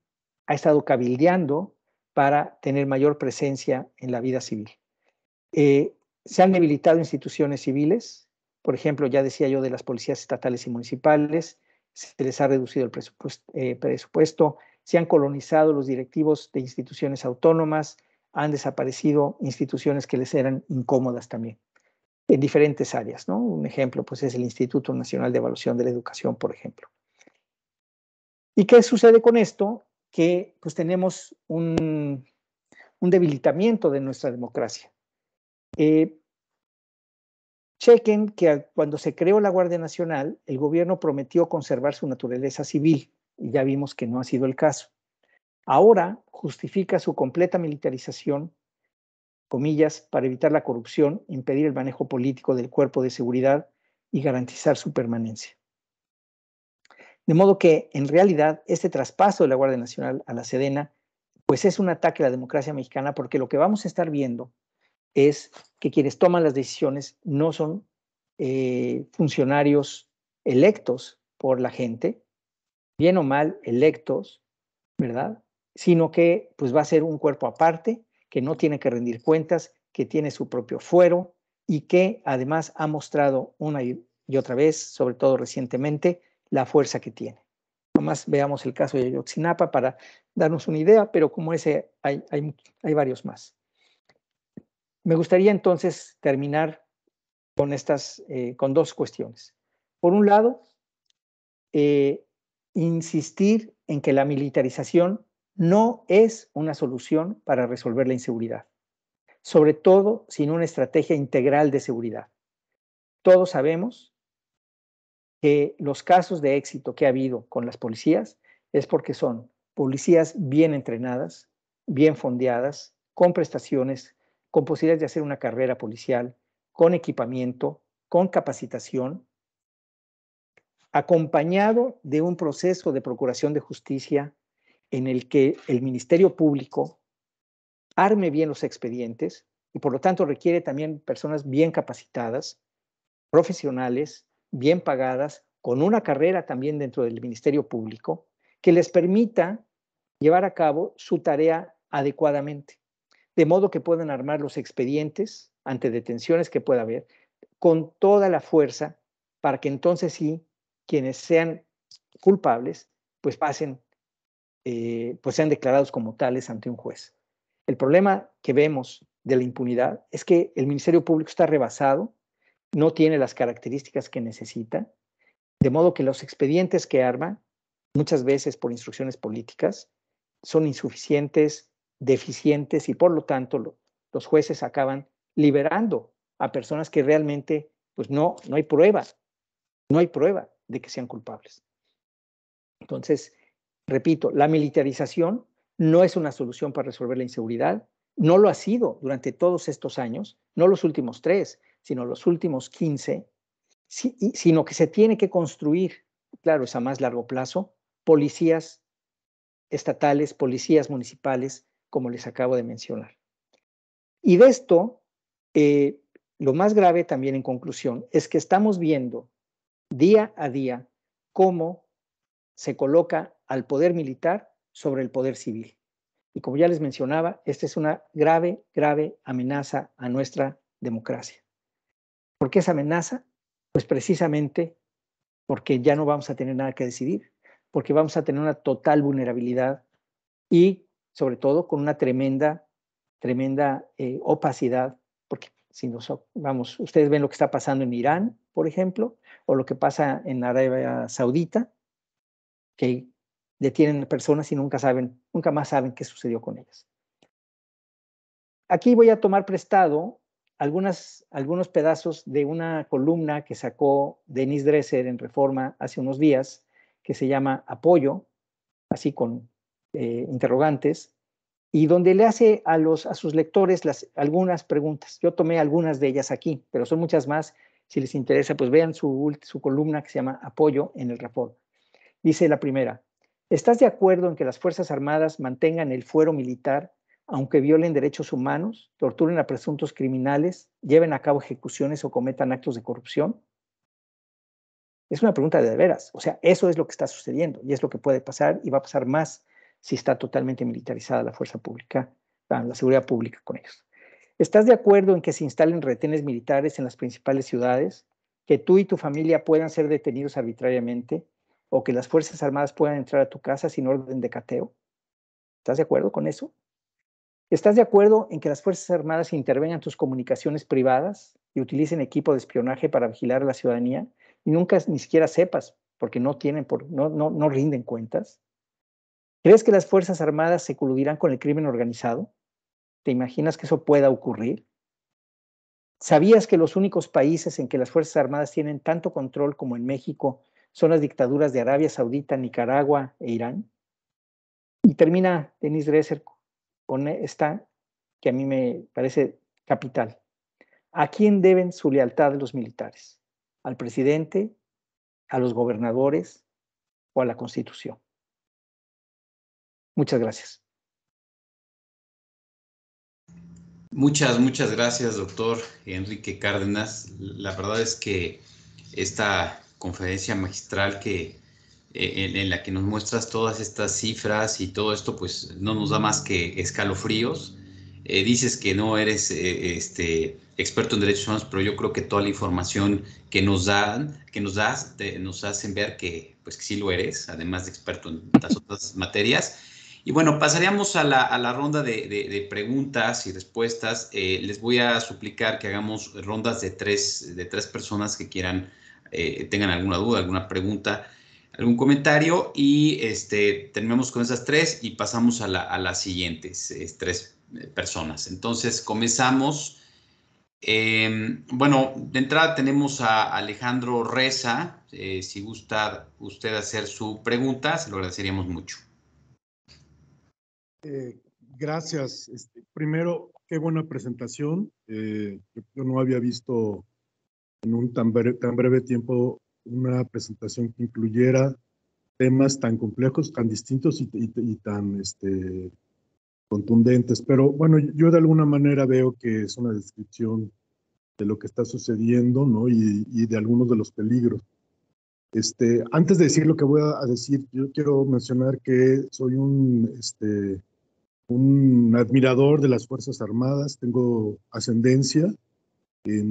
ha estado cabildeando para tener mayor presencia en la vida civil. Eh, se han debilitado instituciones civiles, por ejemplo, ya decía yo de las policías estatales y municipales, se les ha reducido el eh, presupuesto, se han colonizado los directivos de instituciones autónomas, han desaparecido instituciones que les eran incómodas también en diferentes áreas, Un ejemplo, pues, es el Instituto Nacional de Evaluación de la Educación, por ejemplo. ¿Y qué sucede con esto? Que, pues, tenemos un debilitamiento de nuestra democracia. Eh, chequen que cuando se creó la Guardia Nacional, el gobierno prometió conservar su naturaleza civil, y ya vimos que no ha sido el caso. Ahora justifica su completa militarización, comillas, para evitar la corrupción, impedir el manejo político del cuerpo de seguridad y garantizar su permanencia. De modo que, en realidad, este traspaso de la Guardia Nacional a la Sedena, pues es un ataque a la democracia mexicana, porque lo que vamos a estar viendo es que quienes toman las decisiones no son eh, funcionarios electos por la gente, bien o mal electos, ¿verdad? Sino que pues va a ser un cuerpo aparte, que no tiene que rendir cuentas, que tiene su propio fuero y que además ha mostrado una y otra vez, sobre todo recientemente, la fuerza que tiene. Nomás veamos el caso de Yoxinapa para darnos una idea, pero como ese hay, hay varios más. Me gustaría entonces terminar con, estas, eh, con dos cuestiones. Por un lado, eh, insistir en que la militarización no es una solución para resolver la inseguridad, sobre todo sin una estrategia integral de seguridad. Todos sabemos que los casos de éxito que ha habido con las policías es porque son policías bien entrenadas, bien fondeadas, con prestaciones con posibilidades de hacer una carrera policial, con equipamiento, con capacitación, acompañado de un proceso de procuración de justicia en el que el Ministerio Público arme bien los expedientes y por lo tanto requiere también personas bien capacitadas, profesionales, bien pagadas, con una carrera también dentro del Ministerio Público, que les permita llevar a cabo su tarea adecuadamente de modo que puedan armar los expedientes ante detenciones que pueda haber con toda la fuerza para que entonces sí quienes sean culpables pues pasen, eh, pues sean declarados como tales ante un juez. El problema que vemos de la impunidad es que el Ministerio Público está rebasado, no tiene las características que necesita, de modo que los expedientes que arma, muchas veces por instrucciones políticas, son insuficientes, deficientes y por lo tanto los jueces acaban liberando a personas que realmente pues no, no hay pruebas no hay prueba de que sean culpables. Entonces, repito, la militarización no es una solución para resolver la inseguridad, no lo ha sido durante todos estos años, no los últimos tres, sino los últimos 15, sino que se tiene que construir, claro, es a más largo plazo, policías estatales, policías municipales, como les acabo de mencionar. Y de esto, eh, lo más grave también en conclusión es que estamos viendo día a día cómo se coloca al poder militar sobre el poder civil. Y como ya les mencionaba, esta es una grave, grave amenaza a nuestra democracia. ¿Por qué esa amenaza? Pues precisamente porque ya no vamos a tener nada que decidir, porque vamos a tener una total vulnerabilidad y sobre todo con una tremenda, tremenda eh, opacidad, porque si nos, vamos, ustedes ven lo que está pasando en Irán, por ejemplo, o lo que pasa en Arabia Saudita, que detienen personas y nunca saben, nunca más saben qué sucedió con ellas. Aquí voy a tomar prestado algunas, algunos pedazos de una columna que sacó Denis Dresser en Reforma hace unos días, que se llama Apoyo, así con eh, interrogantes y donde le hace a, los, a sus lectores las, algunas preguntas. Yo tomé algunas de ellas aquí, pero son muchas más. Si les interesa, pues vean su, columna que se llama Apoyo en el report. Dice la primera, ¿estás de acuerdo en que las Fuerzas Armadas mantengan el fuero militar aunque violen derechos humanos, torturen a presuntos criminales, lleven a cabo ejecuciones o cometan actos de corrupción? Es una pregunta de veras. O sea, eso es lo que está sucediendo y es lo que puede pasar y va a pasar más si está totalmente militarizada la fuerza pública, ah, la seguridad pública con ellos. ¿Estás de acuerdo en que se instalen retenes militares en las principales ciudades? ¿Que tú y tu familia puedan ser detenidos arbitrariamente? ¿O que las Fuerzas Armadas puedan entrar a tu casa sin orden de cateo? ¿Estás de acuerdo con eso? ¿Estás de acuerdo en que las Fuerzas Armadas intervengan tus comunicaciones privadas y utilicen equipo de espionaje para vigilar a la ciudadanía y nunca ni siquiera sepas porque no tienen no, no rinden cuentas? ¿Crees que las Fuerzas Armadas se coludirán con el crimen organizado? ¿Te imaginas que eso pueda ocurrir? ¿Sabías que los únicos países en que las Fuerzas Armadas tienen tanto control como en México son las dictaduras de Arabia Saudita, Nicaragua e Irán? Y termina Denis Dresser con esta que a mí me parece capital. ¿A quién deben su lealtad los militares? ¿Al presidente? ¿A los gobernadores? ¿O a la Constitución? Muchas gracias. Muchas, muchas gracias, doctor Enrique Cárdenas. La verdad es que esta conferencia magistral que, eh, en, la que nos muestras todas estas cifras y todo esto, pues no nos da más que escalofríos. Eh, dices que no eres eh, este, experto en derechos humanos, pero yo creo que toda la información que nos dan, que nos das, nos hacen ver que, pues, que sí lo eres, además de experto en las otras materias. Y bueno, pasaríamos a la, a la ronda de, preguntas y respuestas. Eh, les voy a suplicar que hagamos rondas de tres, de tres personas que quieran, eh, tengan alguna duda, alguna pregunta, algún comentario y este, terminamos con esas tres y pasamos a, la, a las siguientes eh, tres personas. Entonces, comenzamos. Em, bueno, de entrada tenemos a Alejandro Reza. si gusta usted hacer su pregunta, se lo agradeceríamos mucho. Eh, gracias. Este, primero, qué buena presentación. Eh, yo, no había visto en un tan breve, tan breve tiempo una presentación que incluyera temas tan complejos, tan distintos y, tan este, contundentes. Pero bueno, yo de alguna manera veo que es una descripción de lo que está sucediendo ¿no? y, y de algunos de los peligros. Este, antes de decir lo que voy a decir, yo quiero mencionar que soy un este, un admirador de las Fuerzas Armadas, tengo ascendencia de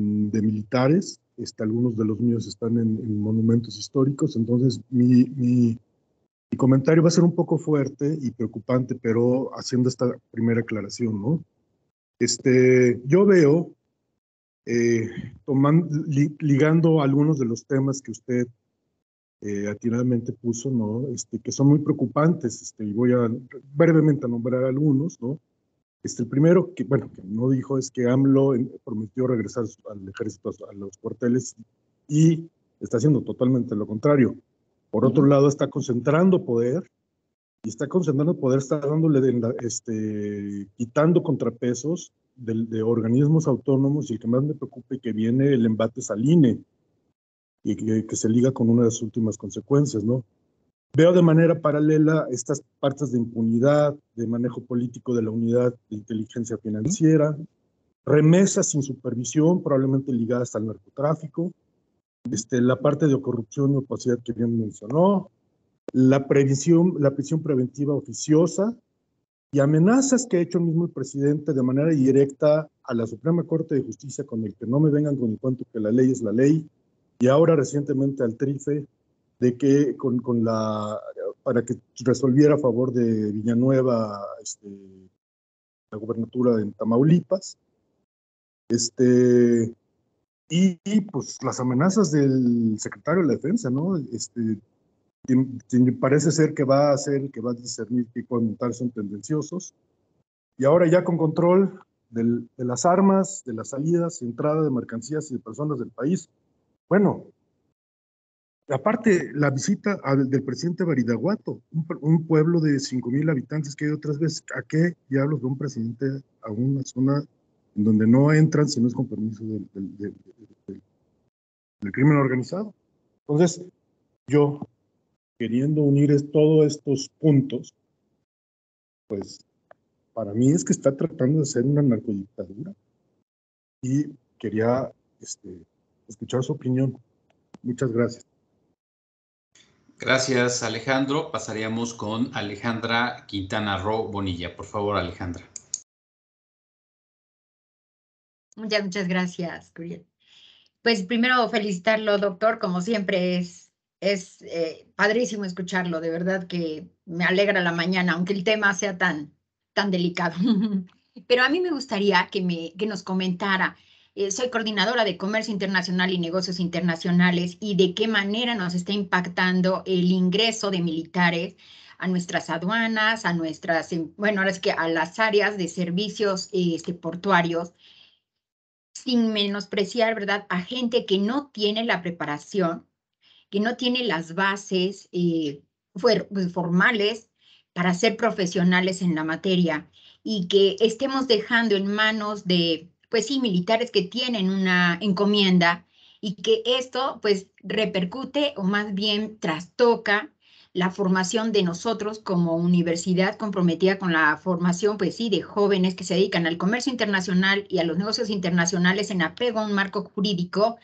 militares, este, algunos de los míos están en, monumentos históricos, entonces mi, comentario va a ser un poco fuerte y preocupante, pero haciendo esta primera aclaración, ¿no? Este, yo veo, eh, tomando, ligando algunos de los temas que usted eh, puso, ¿no? Este, que son muy preocupantes, este, y voy a brevemente a nombrar algunos, ¿no? Este, el primero que, bueno, que no dijo es que AMLO prometió regresar al ejército, a los cuarteles, y está haciendo totalmente lo contrario. Por otro lado, está concentrando poder, y está concentrando poder, está dándole, este, quitando contrapesos de, organismos autónomos, y el que más me preocupa es que viene el embate Saline, y que, se liga con una de las últimas consecuencias, ¿no? Veo de manera paralela estas partes de impunidad, de manejo político de la unidad de inteligencia financiera, remesas sin supervisión, probablemente ligadas al narcotráfico, este, la parte de corrupción y opacidad que bien mencionó, la, previsión, la prisión preventiva oficiosa y amenazas que ha hecho mismo el presidente de manera directa a la Suprema Corte de Justicia con el que no me vengan con el cuento que la ley es la ley, y ahora recientemente al Trife, de que con, con la, para que resolviera a favor de Villanueva este, la gubernatura en Tamaulipas. Este, y, pues las amenazas del secretario de la defensa, ¿no? Este, parece ser que va a hacer, que va a discernir qué comentarios son tendenciosos. Y ahora ya con control de las armas, de las salidas y entrada de mercancías y de personas del país, bueno, aparte la visita del presidente Baridaguato, un, pueblo de 5 mil habitantes que hay otras veces, ¿a qué diablos va un presidente a una zona en donde no entran si no es con permiso del, crimen organizado? Entonces, yo, queriendo unir todos estos puntos, pues para mí es que está tratando de hacer una narcodictadura. Y quería este, escuchar su opinión. Muchas gracias. Gracias, Alejandro. Pasaríamos con Alejandra Quintana Roo Bonilla. Por favor, Alejandra. Muchas, muchas gracias, Curiel. Pues primero felicitarlo, doctor. Como siempre es, es eh, padrísimo escucharlo. De verdad que me alegra la mañana, aunque el tema sea tan, tan delicado. Pero a mí me gustaría que, me, que nos comentara eh, soy coordinadora de comercio internacional y negocios internacionales y de qué manera nos está impactando el ingreso de militares a nuestras aduanas, a nuestras, em, bueno, ahora es que a las áreas de servicios este, portuarios, sin menospreciar, ¿verdad?, a gente que no tiene la preparación, que no tiene las bases eh, pues, formales para ser profesionales en la materia y que estemos dejando en manos de pues sí, militares que tienen una encomienda y que esto pues repercute o más bien trastoca la formación de nosotros como universidad comprometida con la formación, pues sí, de jóvenes que se dedican al comercio internacional y a los negocios internacionales en apego a un marco jurídico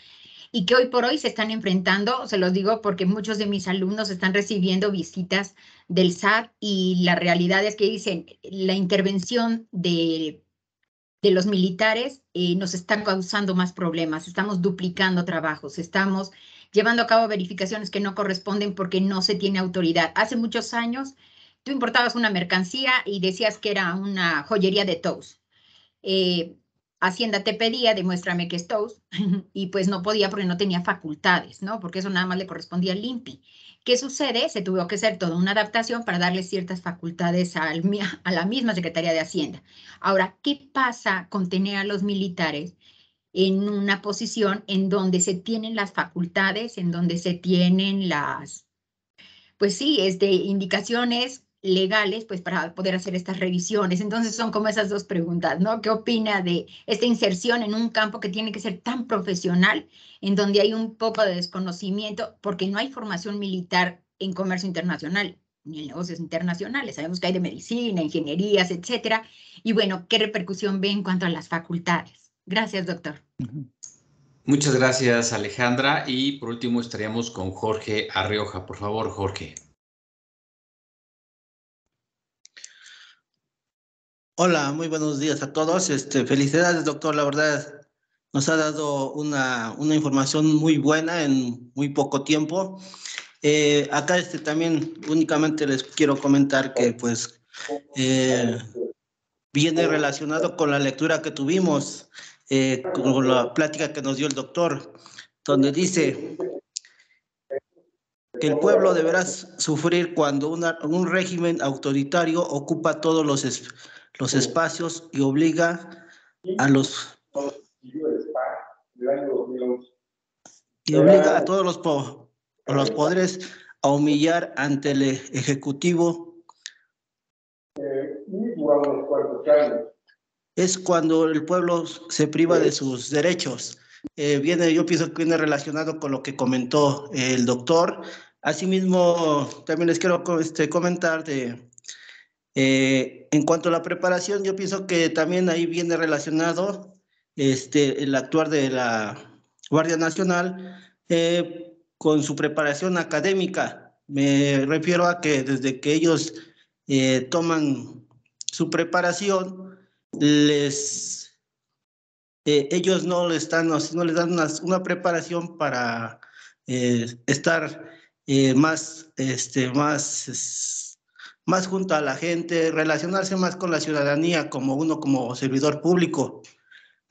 y que hoy por hoy se están enfrentando, se los digo porque muchos de mis alumnos están recibiendo visitas del SAT y la realidad es que dicen la intervención de de los militares eh, nos están causando más problemas, estamos duplicando trabajos, estamos llevando a cabo verificaciones que no corresponden porque no se tiene autoridad. Hace muchos años tú importabas una mercancía y decías que era una joyería de Toast. Eh, Hacienda te pedía, demuéstrame que es y pues no podía porque no tenía facultades, ¿no? Porque eso nada más le correspondía al INPI. ¿Qué sucede? Se tuvo que hacer toda una adaptación para darle ciertas facultades a la misma Secretaría de Hacienda. Ahora, ¿qué pasa con tener a los militares en una posición en donde se tienen las facultades, en donde se tienen las, pues sí, este, indicaciones legales pues para poder hacer estas revisiones. Entonces son como esas dos preguntas, ¿no? ¿Qué opina de esta inserción en un campo que tiene que ser tan profesional, en donde hay un poco de desconocimiento, porque no hay formación militar en comercio internacional, ni en negocios internacionales? Sabemos que hay de medicina, ingenierías, etcétera. Y bueno, ¿qué repercusión ve en cuanto a las facultades? Gracias, doctor. Muchas gracias, Alejandra. Y por último, estaríamos con Jorge Arrioja. Por favor, Jorge. Hola, muy buenos días a todos. Este, felicidades, doctor. La verdad, nos ha dado una, información muy buena en muy poco tiempo. Eh, acá este, también únicamente les quiero comentar que pues eh, viene relacionado con la lectura que tuvimos, eh, con la plática que nos dio el doctor, donde dice que el pueblo deberá sufrir cuando un régimen autoritario ocupa todos los los espacios y obliga a los y obliga a todos los, poderes a humillar ante el Ejecutivo. Es cuando el pueblo se priva de sus derechos. Eh, viene, yo pienso que viene relacionado con lo que comentó el doctor. Asimismo, también les quiero este, comentar de, eh, en cuanto a la preparación, yo pienso que también ahí viene relacionado este, el actuar de la Guardia Nacional eh, con su preparación académica. Me refiero a que desde que ellos eh, toman su preparación, les, ellos no les, dan, no les dan una, una preparación para estar más, este, más más junto a la gente, relacionarse más con la ciudadanía como uno como servidor público.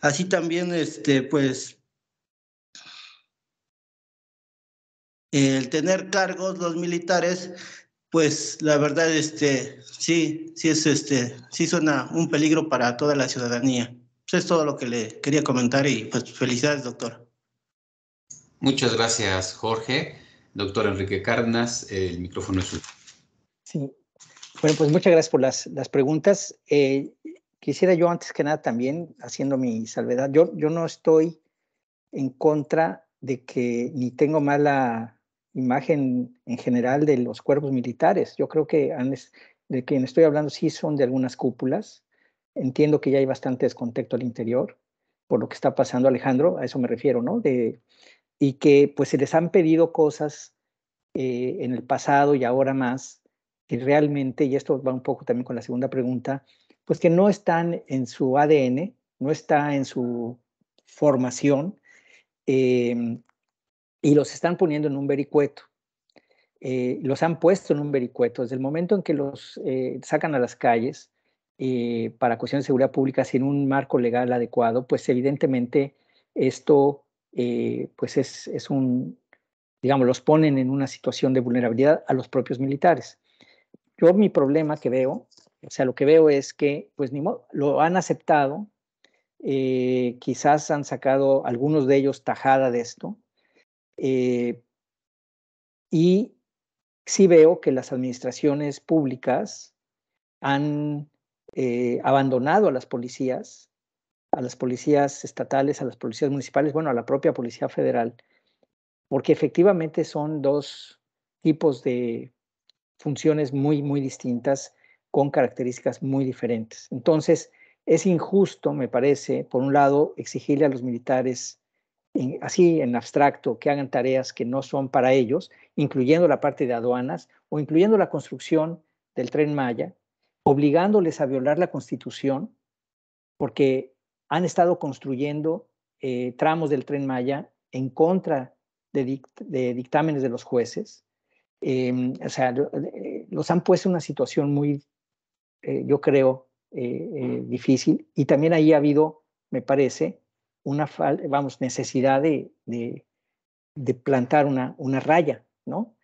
Así también, este, pues, el tener cargos los militares, pues la verdad, este, sí, sí es, este, sí suena un peligro para toda la ciudadanía. Eso pues, es todo lo que le quería comentar y pues felicidades, doctor. Muchas gracias, Jorge. Doctor Enrique Carnas, el micrófono es suyo. Sí, bueno, pues muchas gracias por las, preguntas. Eh, quisiera yo antes que nada también, haciendo mi salvedad, yo, no estoy en contra de que ni tengo mala imagen en general de los cuerpos militares. Yo creo que de quien estoy hablando sí son de algunas cúpulas. Entiendo que ya hay bastante descontexto al interior por lo que está pasando Alejandro, a eso me refiero, ¿no? De, y que pues se les han pedido cosas eh, en el pasado y ahora más que realmente, y esto va un poco también con la segunda pregunta, pues que no están en su ADN, no está en su formación, eh, y los están poniendo en un vericueto. Eh, los han puesto en un vericueto. Desde el momento en que los eh, sacan a las calles para cuestiones de seguridad pública sin un marco legal adecuado, pues evidentemente esto pues es un, digamos, los ponen en una situación de vulnerabilidad a los propios militares. Yo mi problema que veo, o sea, lo que veo es que, pues, ni lo han aceptado, eh, quizás han sacado algunos de ellos tajada de esto, eh, y sí veo que las administraciones públicas han eh, abandonado a las policías, a las policías estatales, a las policías municipales, bueno, a la propia Policía Federal, porque efectivamente son dos tipos de funciones muy, muy distintas con características muy diferentes. Entonces, es injusto, me parece, por un lado, exigirle a los militares, así en abstracto, que hagan tareas que no son para ellos, incluyendo la parte de aduanas o incluyendo la construcción del tren Maya, obligándoles a violar la constitución, porque han estado construyendo eh, tramos del tren Maya en contra de dictámenes de los jueces, Em, o sea, eh, los han puesto en una situación muy, eh, yo creo, eh, difícil. Y también ahí ha habido, me parece, una falta, vamos, necesidad de, de, plantar una, una, raya, ¿no?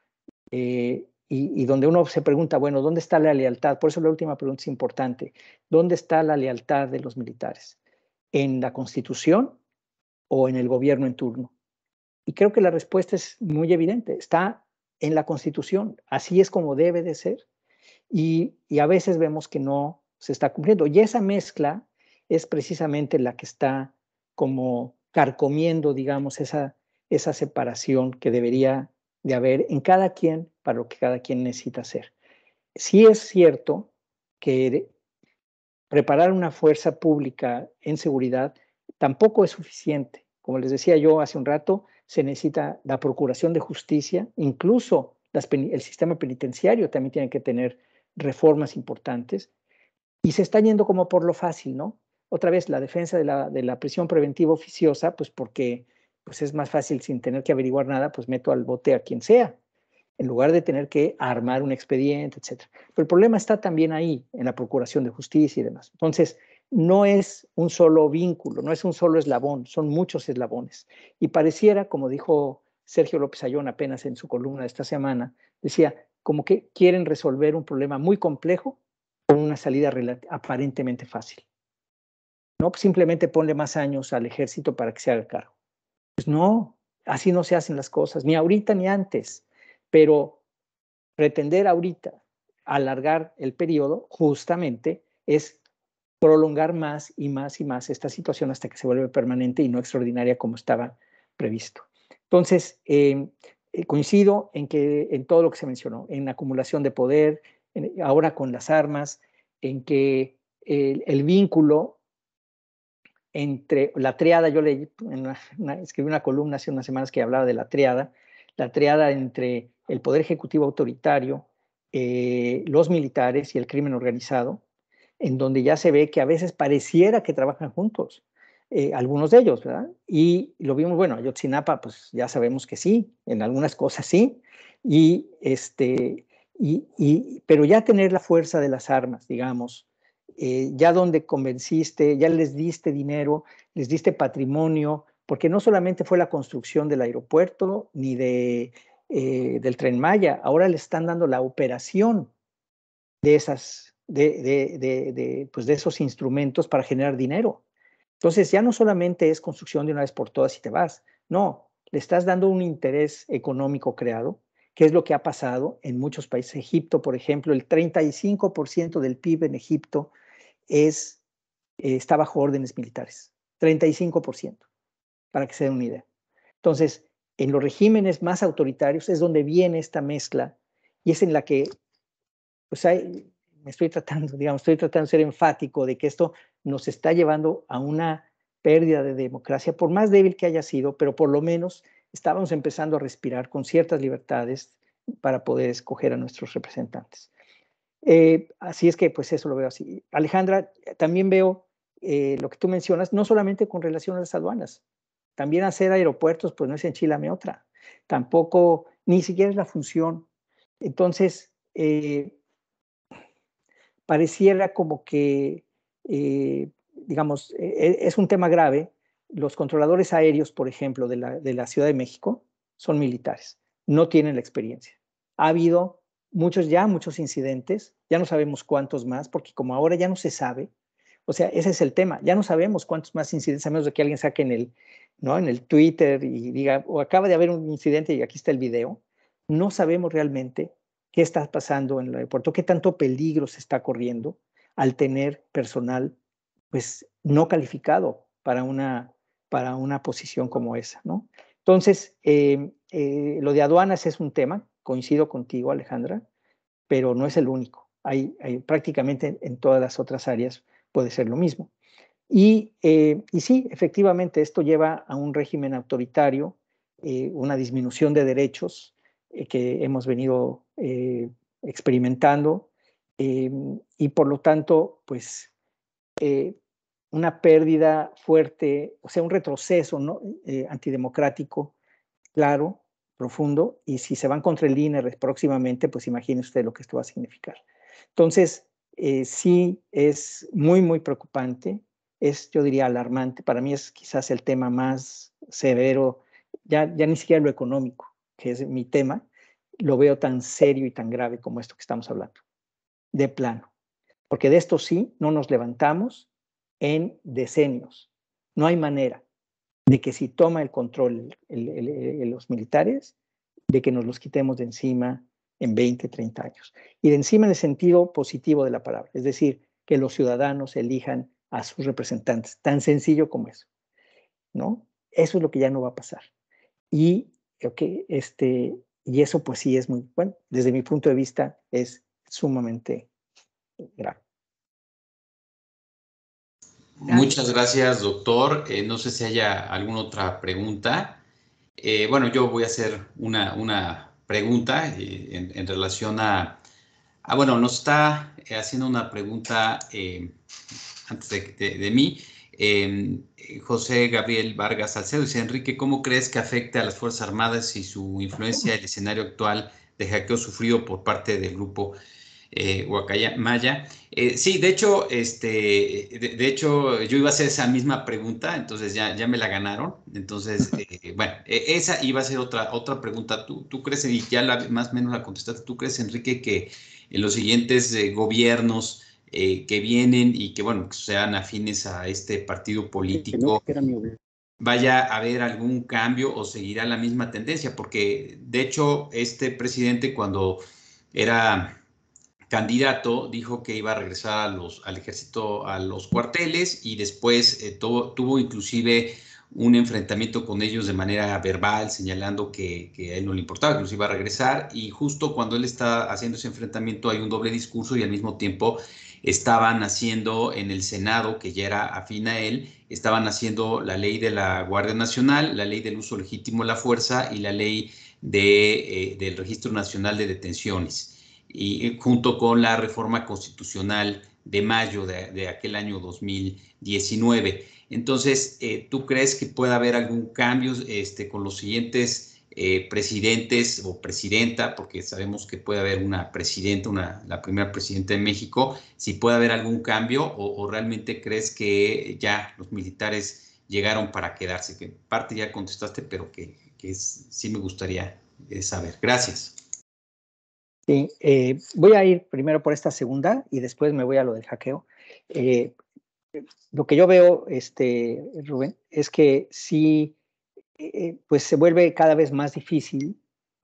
Y, y, donde uno se pregunta, bueno, ¿dónde está la lealtad? Por eso la última pregunta es importante. ¿Dónde está la lealtad de los militares? ¿En la Constitución o en el gobierno en turno? Y creo que la respuesta es muy evidente. Está en la Constitución. Así es como debe de ser. Y, a veces vemos que no se está cumpliendo. Y esa mezcla es precisamente la que está como carcomiendo, digamos, esa, esa separación que debería de haber en cada quien para lo que cada quien necesita hacer. si es cierto que preparar una fuerza pública en seguridad tampoco es suficiente. Como les decía yo hace un rato, se necesita la procuración de justicia, incluso el sistema penitenciario también tiene que tener reformas importantes, y se está yendo como por lo fácil, ¿no? Otra vez, la defensa de la, de la prisión preventiva oficiosa, pues porque pues es más fácil sin tener que averiguar nada, pues meto al bote a quien sea, en lugar de tener que armar un expediente, etc. Pero el problema está también ahí, en la procuración de justicia y demás. Entonces, no es un solo vínculo, no es un solo eslabón, son muchos eslabones. Y pareciera, como dijo Sergio López Ayón apenas en su columna esta semana, decía, como que quieren resolver un problema muy complejo con una salida aparentemente fácil. No, pues simplemente ponle más años al ejército para que se haga cargo. Pues no, así no se hacen las cosas, ni ahorita ni antes, pero pretender ahorita alargar el periodo justamente es prolongar más y más y más esta situación hasta que se vuelve permanente y no extraordinaria como estaba previsto. Entonces, eh, eh, coincido en que en todo lo que se mencionó, en acumulación de poder, ahora con las armas, en que el, vínculo entre la triada, yo leí, escribí una columna hace unas semanas que hablaba de la triada, la triada entre el poder ejecutivo autoritario, eh, los militares y el crimen organizado, en donde ya se ve que a veces pareciera que trabajan juntos, eh, algunos de ellos, ¿verdad? Y lo vimos, bueno, Ayotzinapa, pues ya sabemos que sí, en algunas cosas sí, y este, y, pero ya tener la fuerza de las armas, digamos, eh, ya donde convenciste, ya les diste dinero, les diste patrimonio, porque no solamente fue la construcción del aeropuerto ni de, eh, del tren Maya, ahora le están dando la operación de esas de, pues de esos instrumentos para generar dinero. Entonces ya no solamente es construcción de una vez por todas y te vas, no, le estás dando un interés económico creado, que es lo que ha pasado en muchos países. Egipto, por ejemplo, el 35% del PIB en Egipto es, eh, está bajo órdenes militares, 35%, para que se den una idea. Entonces, en los regímenes más autoritarios es donde viene esta mezcla y es en la que pues hay, me estoy tratando, digamos, estoy tratando de ser enfático de que esto nos está llevando a una pérdida de democracia, por más débil que haya sido, pero por lo menos estábamos empezando a respirar con ciertas libertades para poder escoger a nuestros representantes. Eh, así es que, pues eso lo veo así. Alejandra, también veo eh, lo que tú mencionas, no solamente con relación a las aduanas, también hacer aeropuertos, pues no es enchilame otra, tampoco, ni siquiera es la función. Entonces, eh, pareciera como que, eh, digamos, e, e, es un tema grave. Los controladores aéreos, por ejemplo, de la, Ciudad de México son militares, no tienen la experiencia. Ha habido muchos ya, muchos incidentes, ya no sabemos cuántos más, porque como ahora ya no se sabe, o sea, ese es el tema, ya no sabemos cuántos más incidentes, a menos de que alguien saque en el, en el Twitter y diga, o acaba de haber un incidente y aquí está el video, no sabemos realmente qué está pasando en el aeropuerto, qué tanto peligro se está corriendo al tener personal pues no calificado para una, para una posición como esa, ¿no? Entonces, em, eh, lo de aduanas es un tema, coincido contigo, Alejandra, pero no es el único. Hay, prácticamente en, todas las otras áreas puede ser lo mismo. Y, eh, sí, efectivamente, esto lleva a un régimen autoritario, eh, una disminución de derechos que hemos venido eh, experimentando eh, y por lo tanto, pues eh, una pérdida fuerte, o sea, un retroceso ¿no? antidemocrático, claro, profundo, y si se van contra el INE próximamente, pues imagine usted lo que esto va a significar. Entonces, sí es muy, muy preocupante, es, yo diría, alarmante. Para mí es quizás el tema más severo, ya, ya ni siquiera lo económico, que es mi tema, lo veo tan serio y tan grave como esto que estamos hablando, de plano. Porque de esto sí no nos levantamos en decenios. No hay manera de que si toma el control el, los militares, de que nos los quitemos de encima en 20, 30 años. Y de encima en el sentido positivo de la palabra, es decir, que los ciudadanos elijan a sus representantes, tan sencillo como eso. ¿no? Eso es lo que ya no va a pasar. Y que este, y eso pues sí es muy, bueno, desde mi punto de vista es sumamente grave. Muchas gracias, doctor. Eh, no sé si haya alguna otra pregunta. Eh, bueno, yo voy a hacer una, pregunta eh, en, en, relación a, ah bueno, nos está haciendo una pregunta antes de mí. Eh, José Gabriel Vargas Salcedo dice, Enrique, ¿cómo crees que afecta a las Fuerzas Armadas y su influencia el escenario actual de hackeo sufrido por parte del grupo eh, Huacaya Maya? Eh, sí, de hecho, este, de, hecho, yo iba a hacer esa misma pregunta, entonces ya, ya me la ganaron. Entonces, eh, bueno, e, esa iba a ser otra, otra pregunta. ¿Tú, crees, y ya la, más o menos la contestaste, ¿tú crees, Enrique, que en los siguientes gobiernos eh, que vienen y que, bueno, sean afines a este partido político, vaya a haber algún cambio o seguirá la misma tendencia, porque de hecho este presidente cuando era candidato dijo que iba a regresar a los, al ejército, a los cuarteles y después eh, tuvo, inclusive un enfrentamiento con ellos de manera verbal, señalando que, que, a él no le importaba, que los iba a regresar. Y justo cuando él está haciendo ese enfrentamiento hay un doble discurso y al mismo tiempo estaban haciendo en el Senado, que ya era afín a él, estaban haciendo la ley de la Guardia Nacional, la ley del uso legítimo de la fuerza y la ley de, eh, del Registro Nacional de Detenciones, y, eh, junto con la reforma constitucional de mayo de, aquel año 2019. Entonces, eh, ¿tú crees que puede haber algún cambio este, con los siguientes eh, presidentes o presidenta, porque sabemos que puede haber una presidenta, una, la primera presidenta de México, si puede haber algún cambio o, realmente crees que ya los militares llegaron para quedarse, que parte ya contestaste, pero que, sí me gustaría eh, saber. Gracias. Eh, voy a ir primero por esta segunda y después me voy a lo del hackeo. lo que yo veo, este, Rubén, es que sí eh, eh, pues se vuelve cada vez más difícil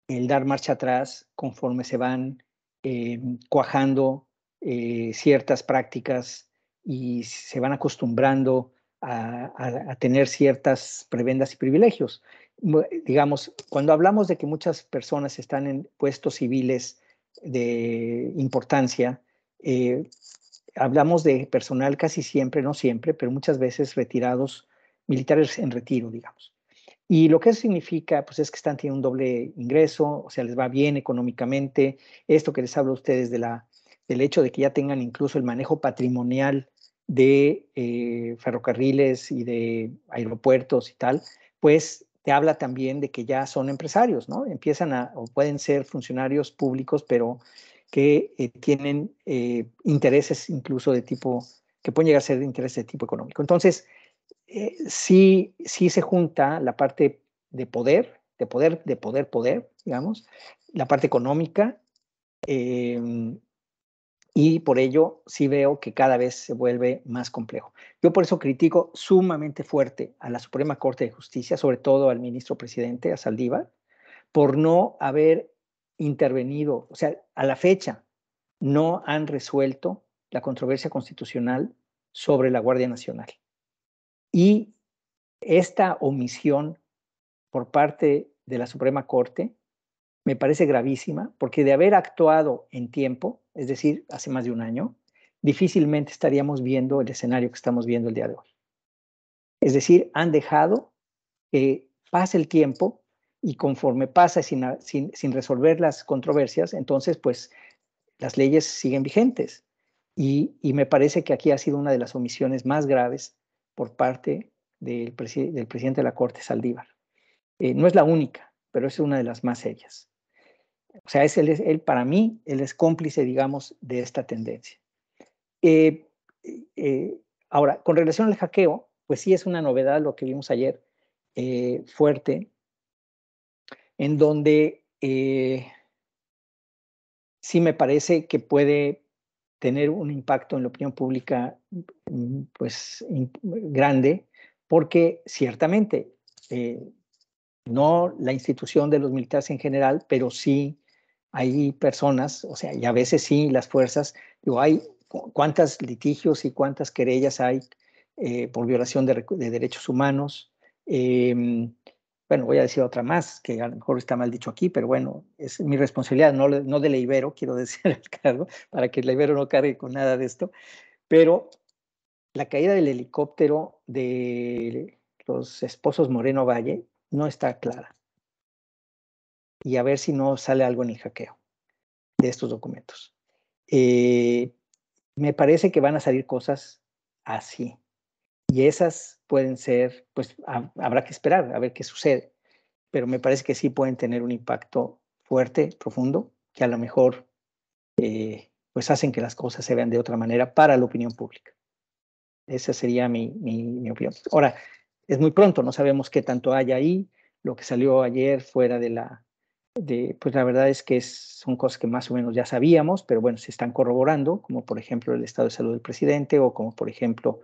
el dar marcha atrás conforme se van eh, cuajando ciertas prácticas y se van acostumbrando a, tener ciertas prebendas y privilegios. Digamos, cuando hablamos de que muchas personas están en puestos civiles de importancia, hablamos de personal casi siempre, no siempre, pero muchas veces retirados, militares en retiro, digamos. Y lo que eso significa, pues es que están teniendo un doble ingreso, o sea, les va bien económicamente. Esto que les hablo a ustedes de la, del hecho de que ya tengan incluso el manejo patrimonial de eh, ferrocarriles y de aeropuertos y tal, pues te habla también de que ya son empresarios, ¿no? Empiezan a, o pueden ser funcionarios públicos, pero que eh, tienen eh, intereses incluso de tipo, que pueden llegar a ser de interés de tipo económico. Entonces, eh, sí, se junta la parte de poder, de poder, de poder, poder, digamos, la parte económica, em, y por ello sí veo que cada vez se vuelve más complejo. Yo por eso critico sumamente fuerte a la Suprema Corte de Justicia, sobre todo al ministro presidente, a Saldívar, por no haber intervenido, o sea, a la fecha no han resuelto la controversia constitucional sobre la Guardia Nacional. Y esta omisión por parte de la Suprema Corte me parece gravísima, porque de haber actuado en tiempo, es decir, hace más de un año, difícilmente estaríamos viendo el escenario que estamos viendo el día de hoy. Es decir, han dejado que pase el tiempo y conforme pasa sin, resolver las controversias, entonces pues las leyes siguen vigentes. y me parece que aquí ha sido una de las omisiones más graves por parte del, presidente de la Corte, Saldívar. Eh, no es la única, pero es una de las más serias. O sea, es él, para mí, él es cómplice, digamos, de esta tendencia. Eh, eh, ahora, con relación al hackeo, pues sí es una novedad lo que vimos ayer, fuerte, en donde sí me parece que puede tener un impacto en la opinión pública mm, pues grande, porque ciertamente eh, no la institución de los militares en general, pero sí hay personas, o sea, y a veces sí las fuerzas, digo, hay cuántas litigios y cuántas querellas hay eh, por violación de, derechos humanos, em, bueno, voy a decir otra más, que a lo mejor está mal dicho aquí, pero bueno, es mi responsabilidad, no, de la quiero decir al cargo, para que la no cargue con nada de esto, pero la caída del helicóptero de los esposos Moreno Valle no está clara. Y a ver si no sale algo en el hackeo de estos documentos. Eh, me parece que van a salir cosas así. Y esas pueden ser, pues habrá que esperar a ver qué sucede, pero me parece que sí pueden tener un impacto fuerte, profundo, que a lo mejor eh, pues hacen que las cosas se vean de otra manera para la opinión pública. Esa sería mi, mi, opinión. Ahora, es muy pronto, no sabemos qué tanto hay ahí, lo que salió ayer fuera de la, de, pues la verdad es que son cosas que más o menos ya sabíamos, pero bueno, se están corroborando, como por ejemplo el estado de salud del presidente o como por ejemplo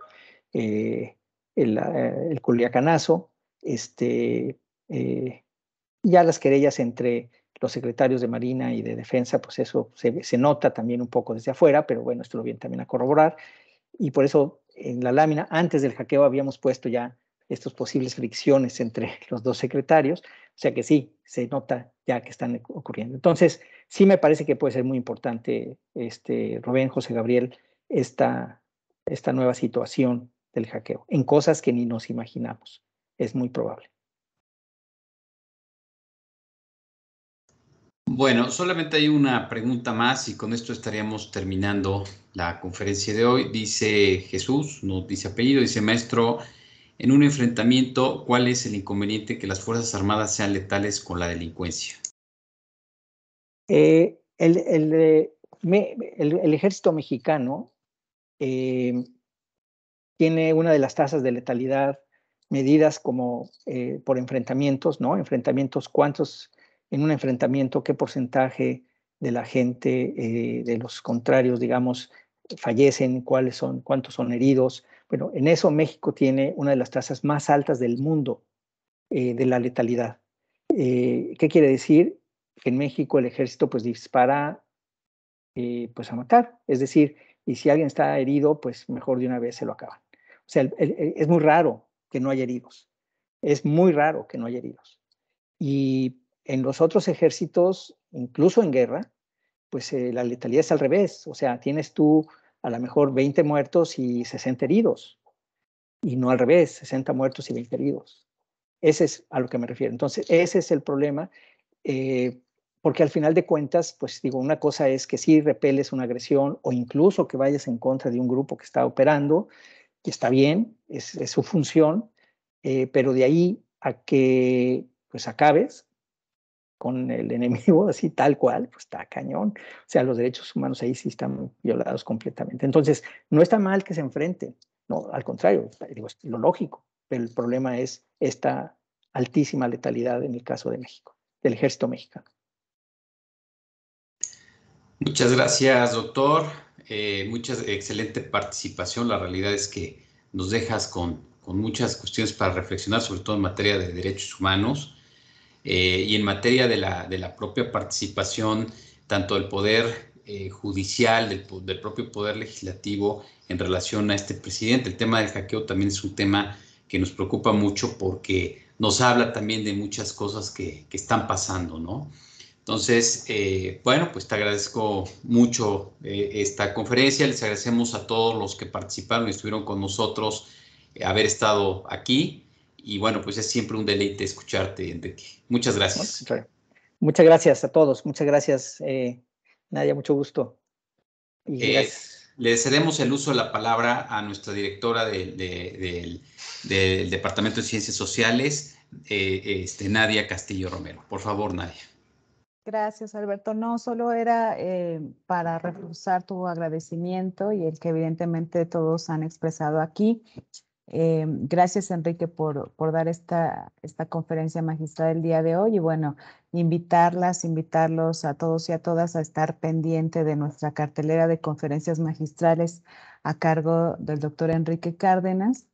eh, el, eh, el, culiacanazo, este, eh, ya las querellas entre los secretarios de Marina y de Defensa, pues eso se, nota también un poco desde afuera, pero bueno, esto lo viene también a corroborar. Y por eso en la lámina, antes del hackeo, habíamos puesto ya estas posibles fricciones entre los dos secretarios, o sea que sí, se nota ya que están ocurriendo. Entonces, sí me parece que puede ser muy importante, este, Rubén, José Gabriel, esta, esta nueva situación del hackeo, en cosas que ni nos imaginamos. Es muy probable. Bueno, solamente hay una pregunta más y con esto estaríamos terminando la conferencia de hoy. Dice Jesús, no dice apellido, dice maestro, en un enfrentamiento, ¿cuál es el inconveniente que las Fuerzas Armadas sean letales con la delincuencia? Eh, el, el, ejército mexicano eh, tiene una de las tasas de letalidad medidas como eh, por enfrentamientos, ¿no? Enfrentamientos, ¿cuántos en un enfrentamiento, qué porcentaje de la gente, eh, de los contrarios, digamos, fallecen, cuáles son, cuántos son heridos? Bueno, en eso México tiene una de las tasas más altas del mundo eh, de la letalidad. ¿Qué quiere decir? Que en México el ejército pues dispara pues a matar, es decir, y si alguien está herido, pues mejor de una vez se lo acaban. O sea, es muy raro que no haya heridos. Es muy raro que no haya heridos. Y en los otros ejércitos, incluso en guerra, pues eh, la letalidad es al revés. O sea, tienes tú a lo mejor 20 muertos y 60 heridos. Y no al revés, 60 muertos y 20 heridos. Ese es a lo que me refiero. Entonces, ese es el problema. Eh, porque al final de cuentas, pues digo, una cosa es que si repeles una agresión o incluso que vayas en contra de un grupo que está operando, que está bien, es, su función, eh, pero de ahí a que pues acabes con el enemigo así tal cual, pues está cañón. O sea, los derechos humanos ahí sí están violados completamente. Entonces, no está mal que se enfrenten, no, al contrario, digo, es lo lógico, pero el problema es esta altísima letalidad en el caso de México, del ejército mexicano. Muchas gracias, doctor eh, mucha excelente participación. La realidad es que nos dejas con, con, muchas cuestiones para reflexionar, sobre todo en materia de derechos humanos eh, y en materia de la, de la, propia participación, tanto del poder eh, judicial, del, del, propio poder legislativo en relación a este presidente. El tema del hackeo también es un tema que nos preocupa mucho porque nos habla también de muchas cosas que, que están pasando, ¿no? Entonces, eh, bueno, pues te agradezco mucho eh, esta conferencia, les agradecemos a todos los que participaron y estuvieron con nosotros eh, haber estado aquí y bueno, pues es siempre un deleite escucharte, Enrique. Muchas gracias. Muchas gracias a todos, muchas gracias, Nadia, mucho gusto. le cedemos el uso de la palabra a nuestra directora del Departamento de Ciencias Sociales, este, Nadia Castillo Romero. Por favor, Nadia. Gracias, Alberto. No, solo era eh, para reforzar tu agradecimiento y el que evidentemente todos han expresado aquí. Eh, gracias, Enrique, por, por dar esta, esta conferencia magistral el día de hoy y bueno, invitarlas, invitarlos a todos y a todas a estar pendiente de nuestra cartelera de conferencias magistrales a cargo del doctor Enrique Cárdenas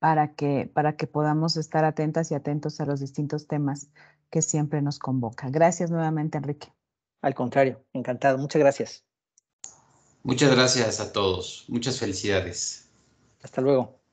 para que, para que podamos estar atentas y atentos a los distintos temas que siempre nos convoca. Gracias nuevamente, Enrique. Al contrario, encantado. Muchas gracias. Muchas gracias a todos. Muchas felicidades. Hasta luego.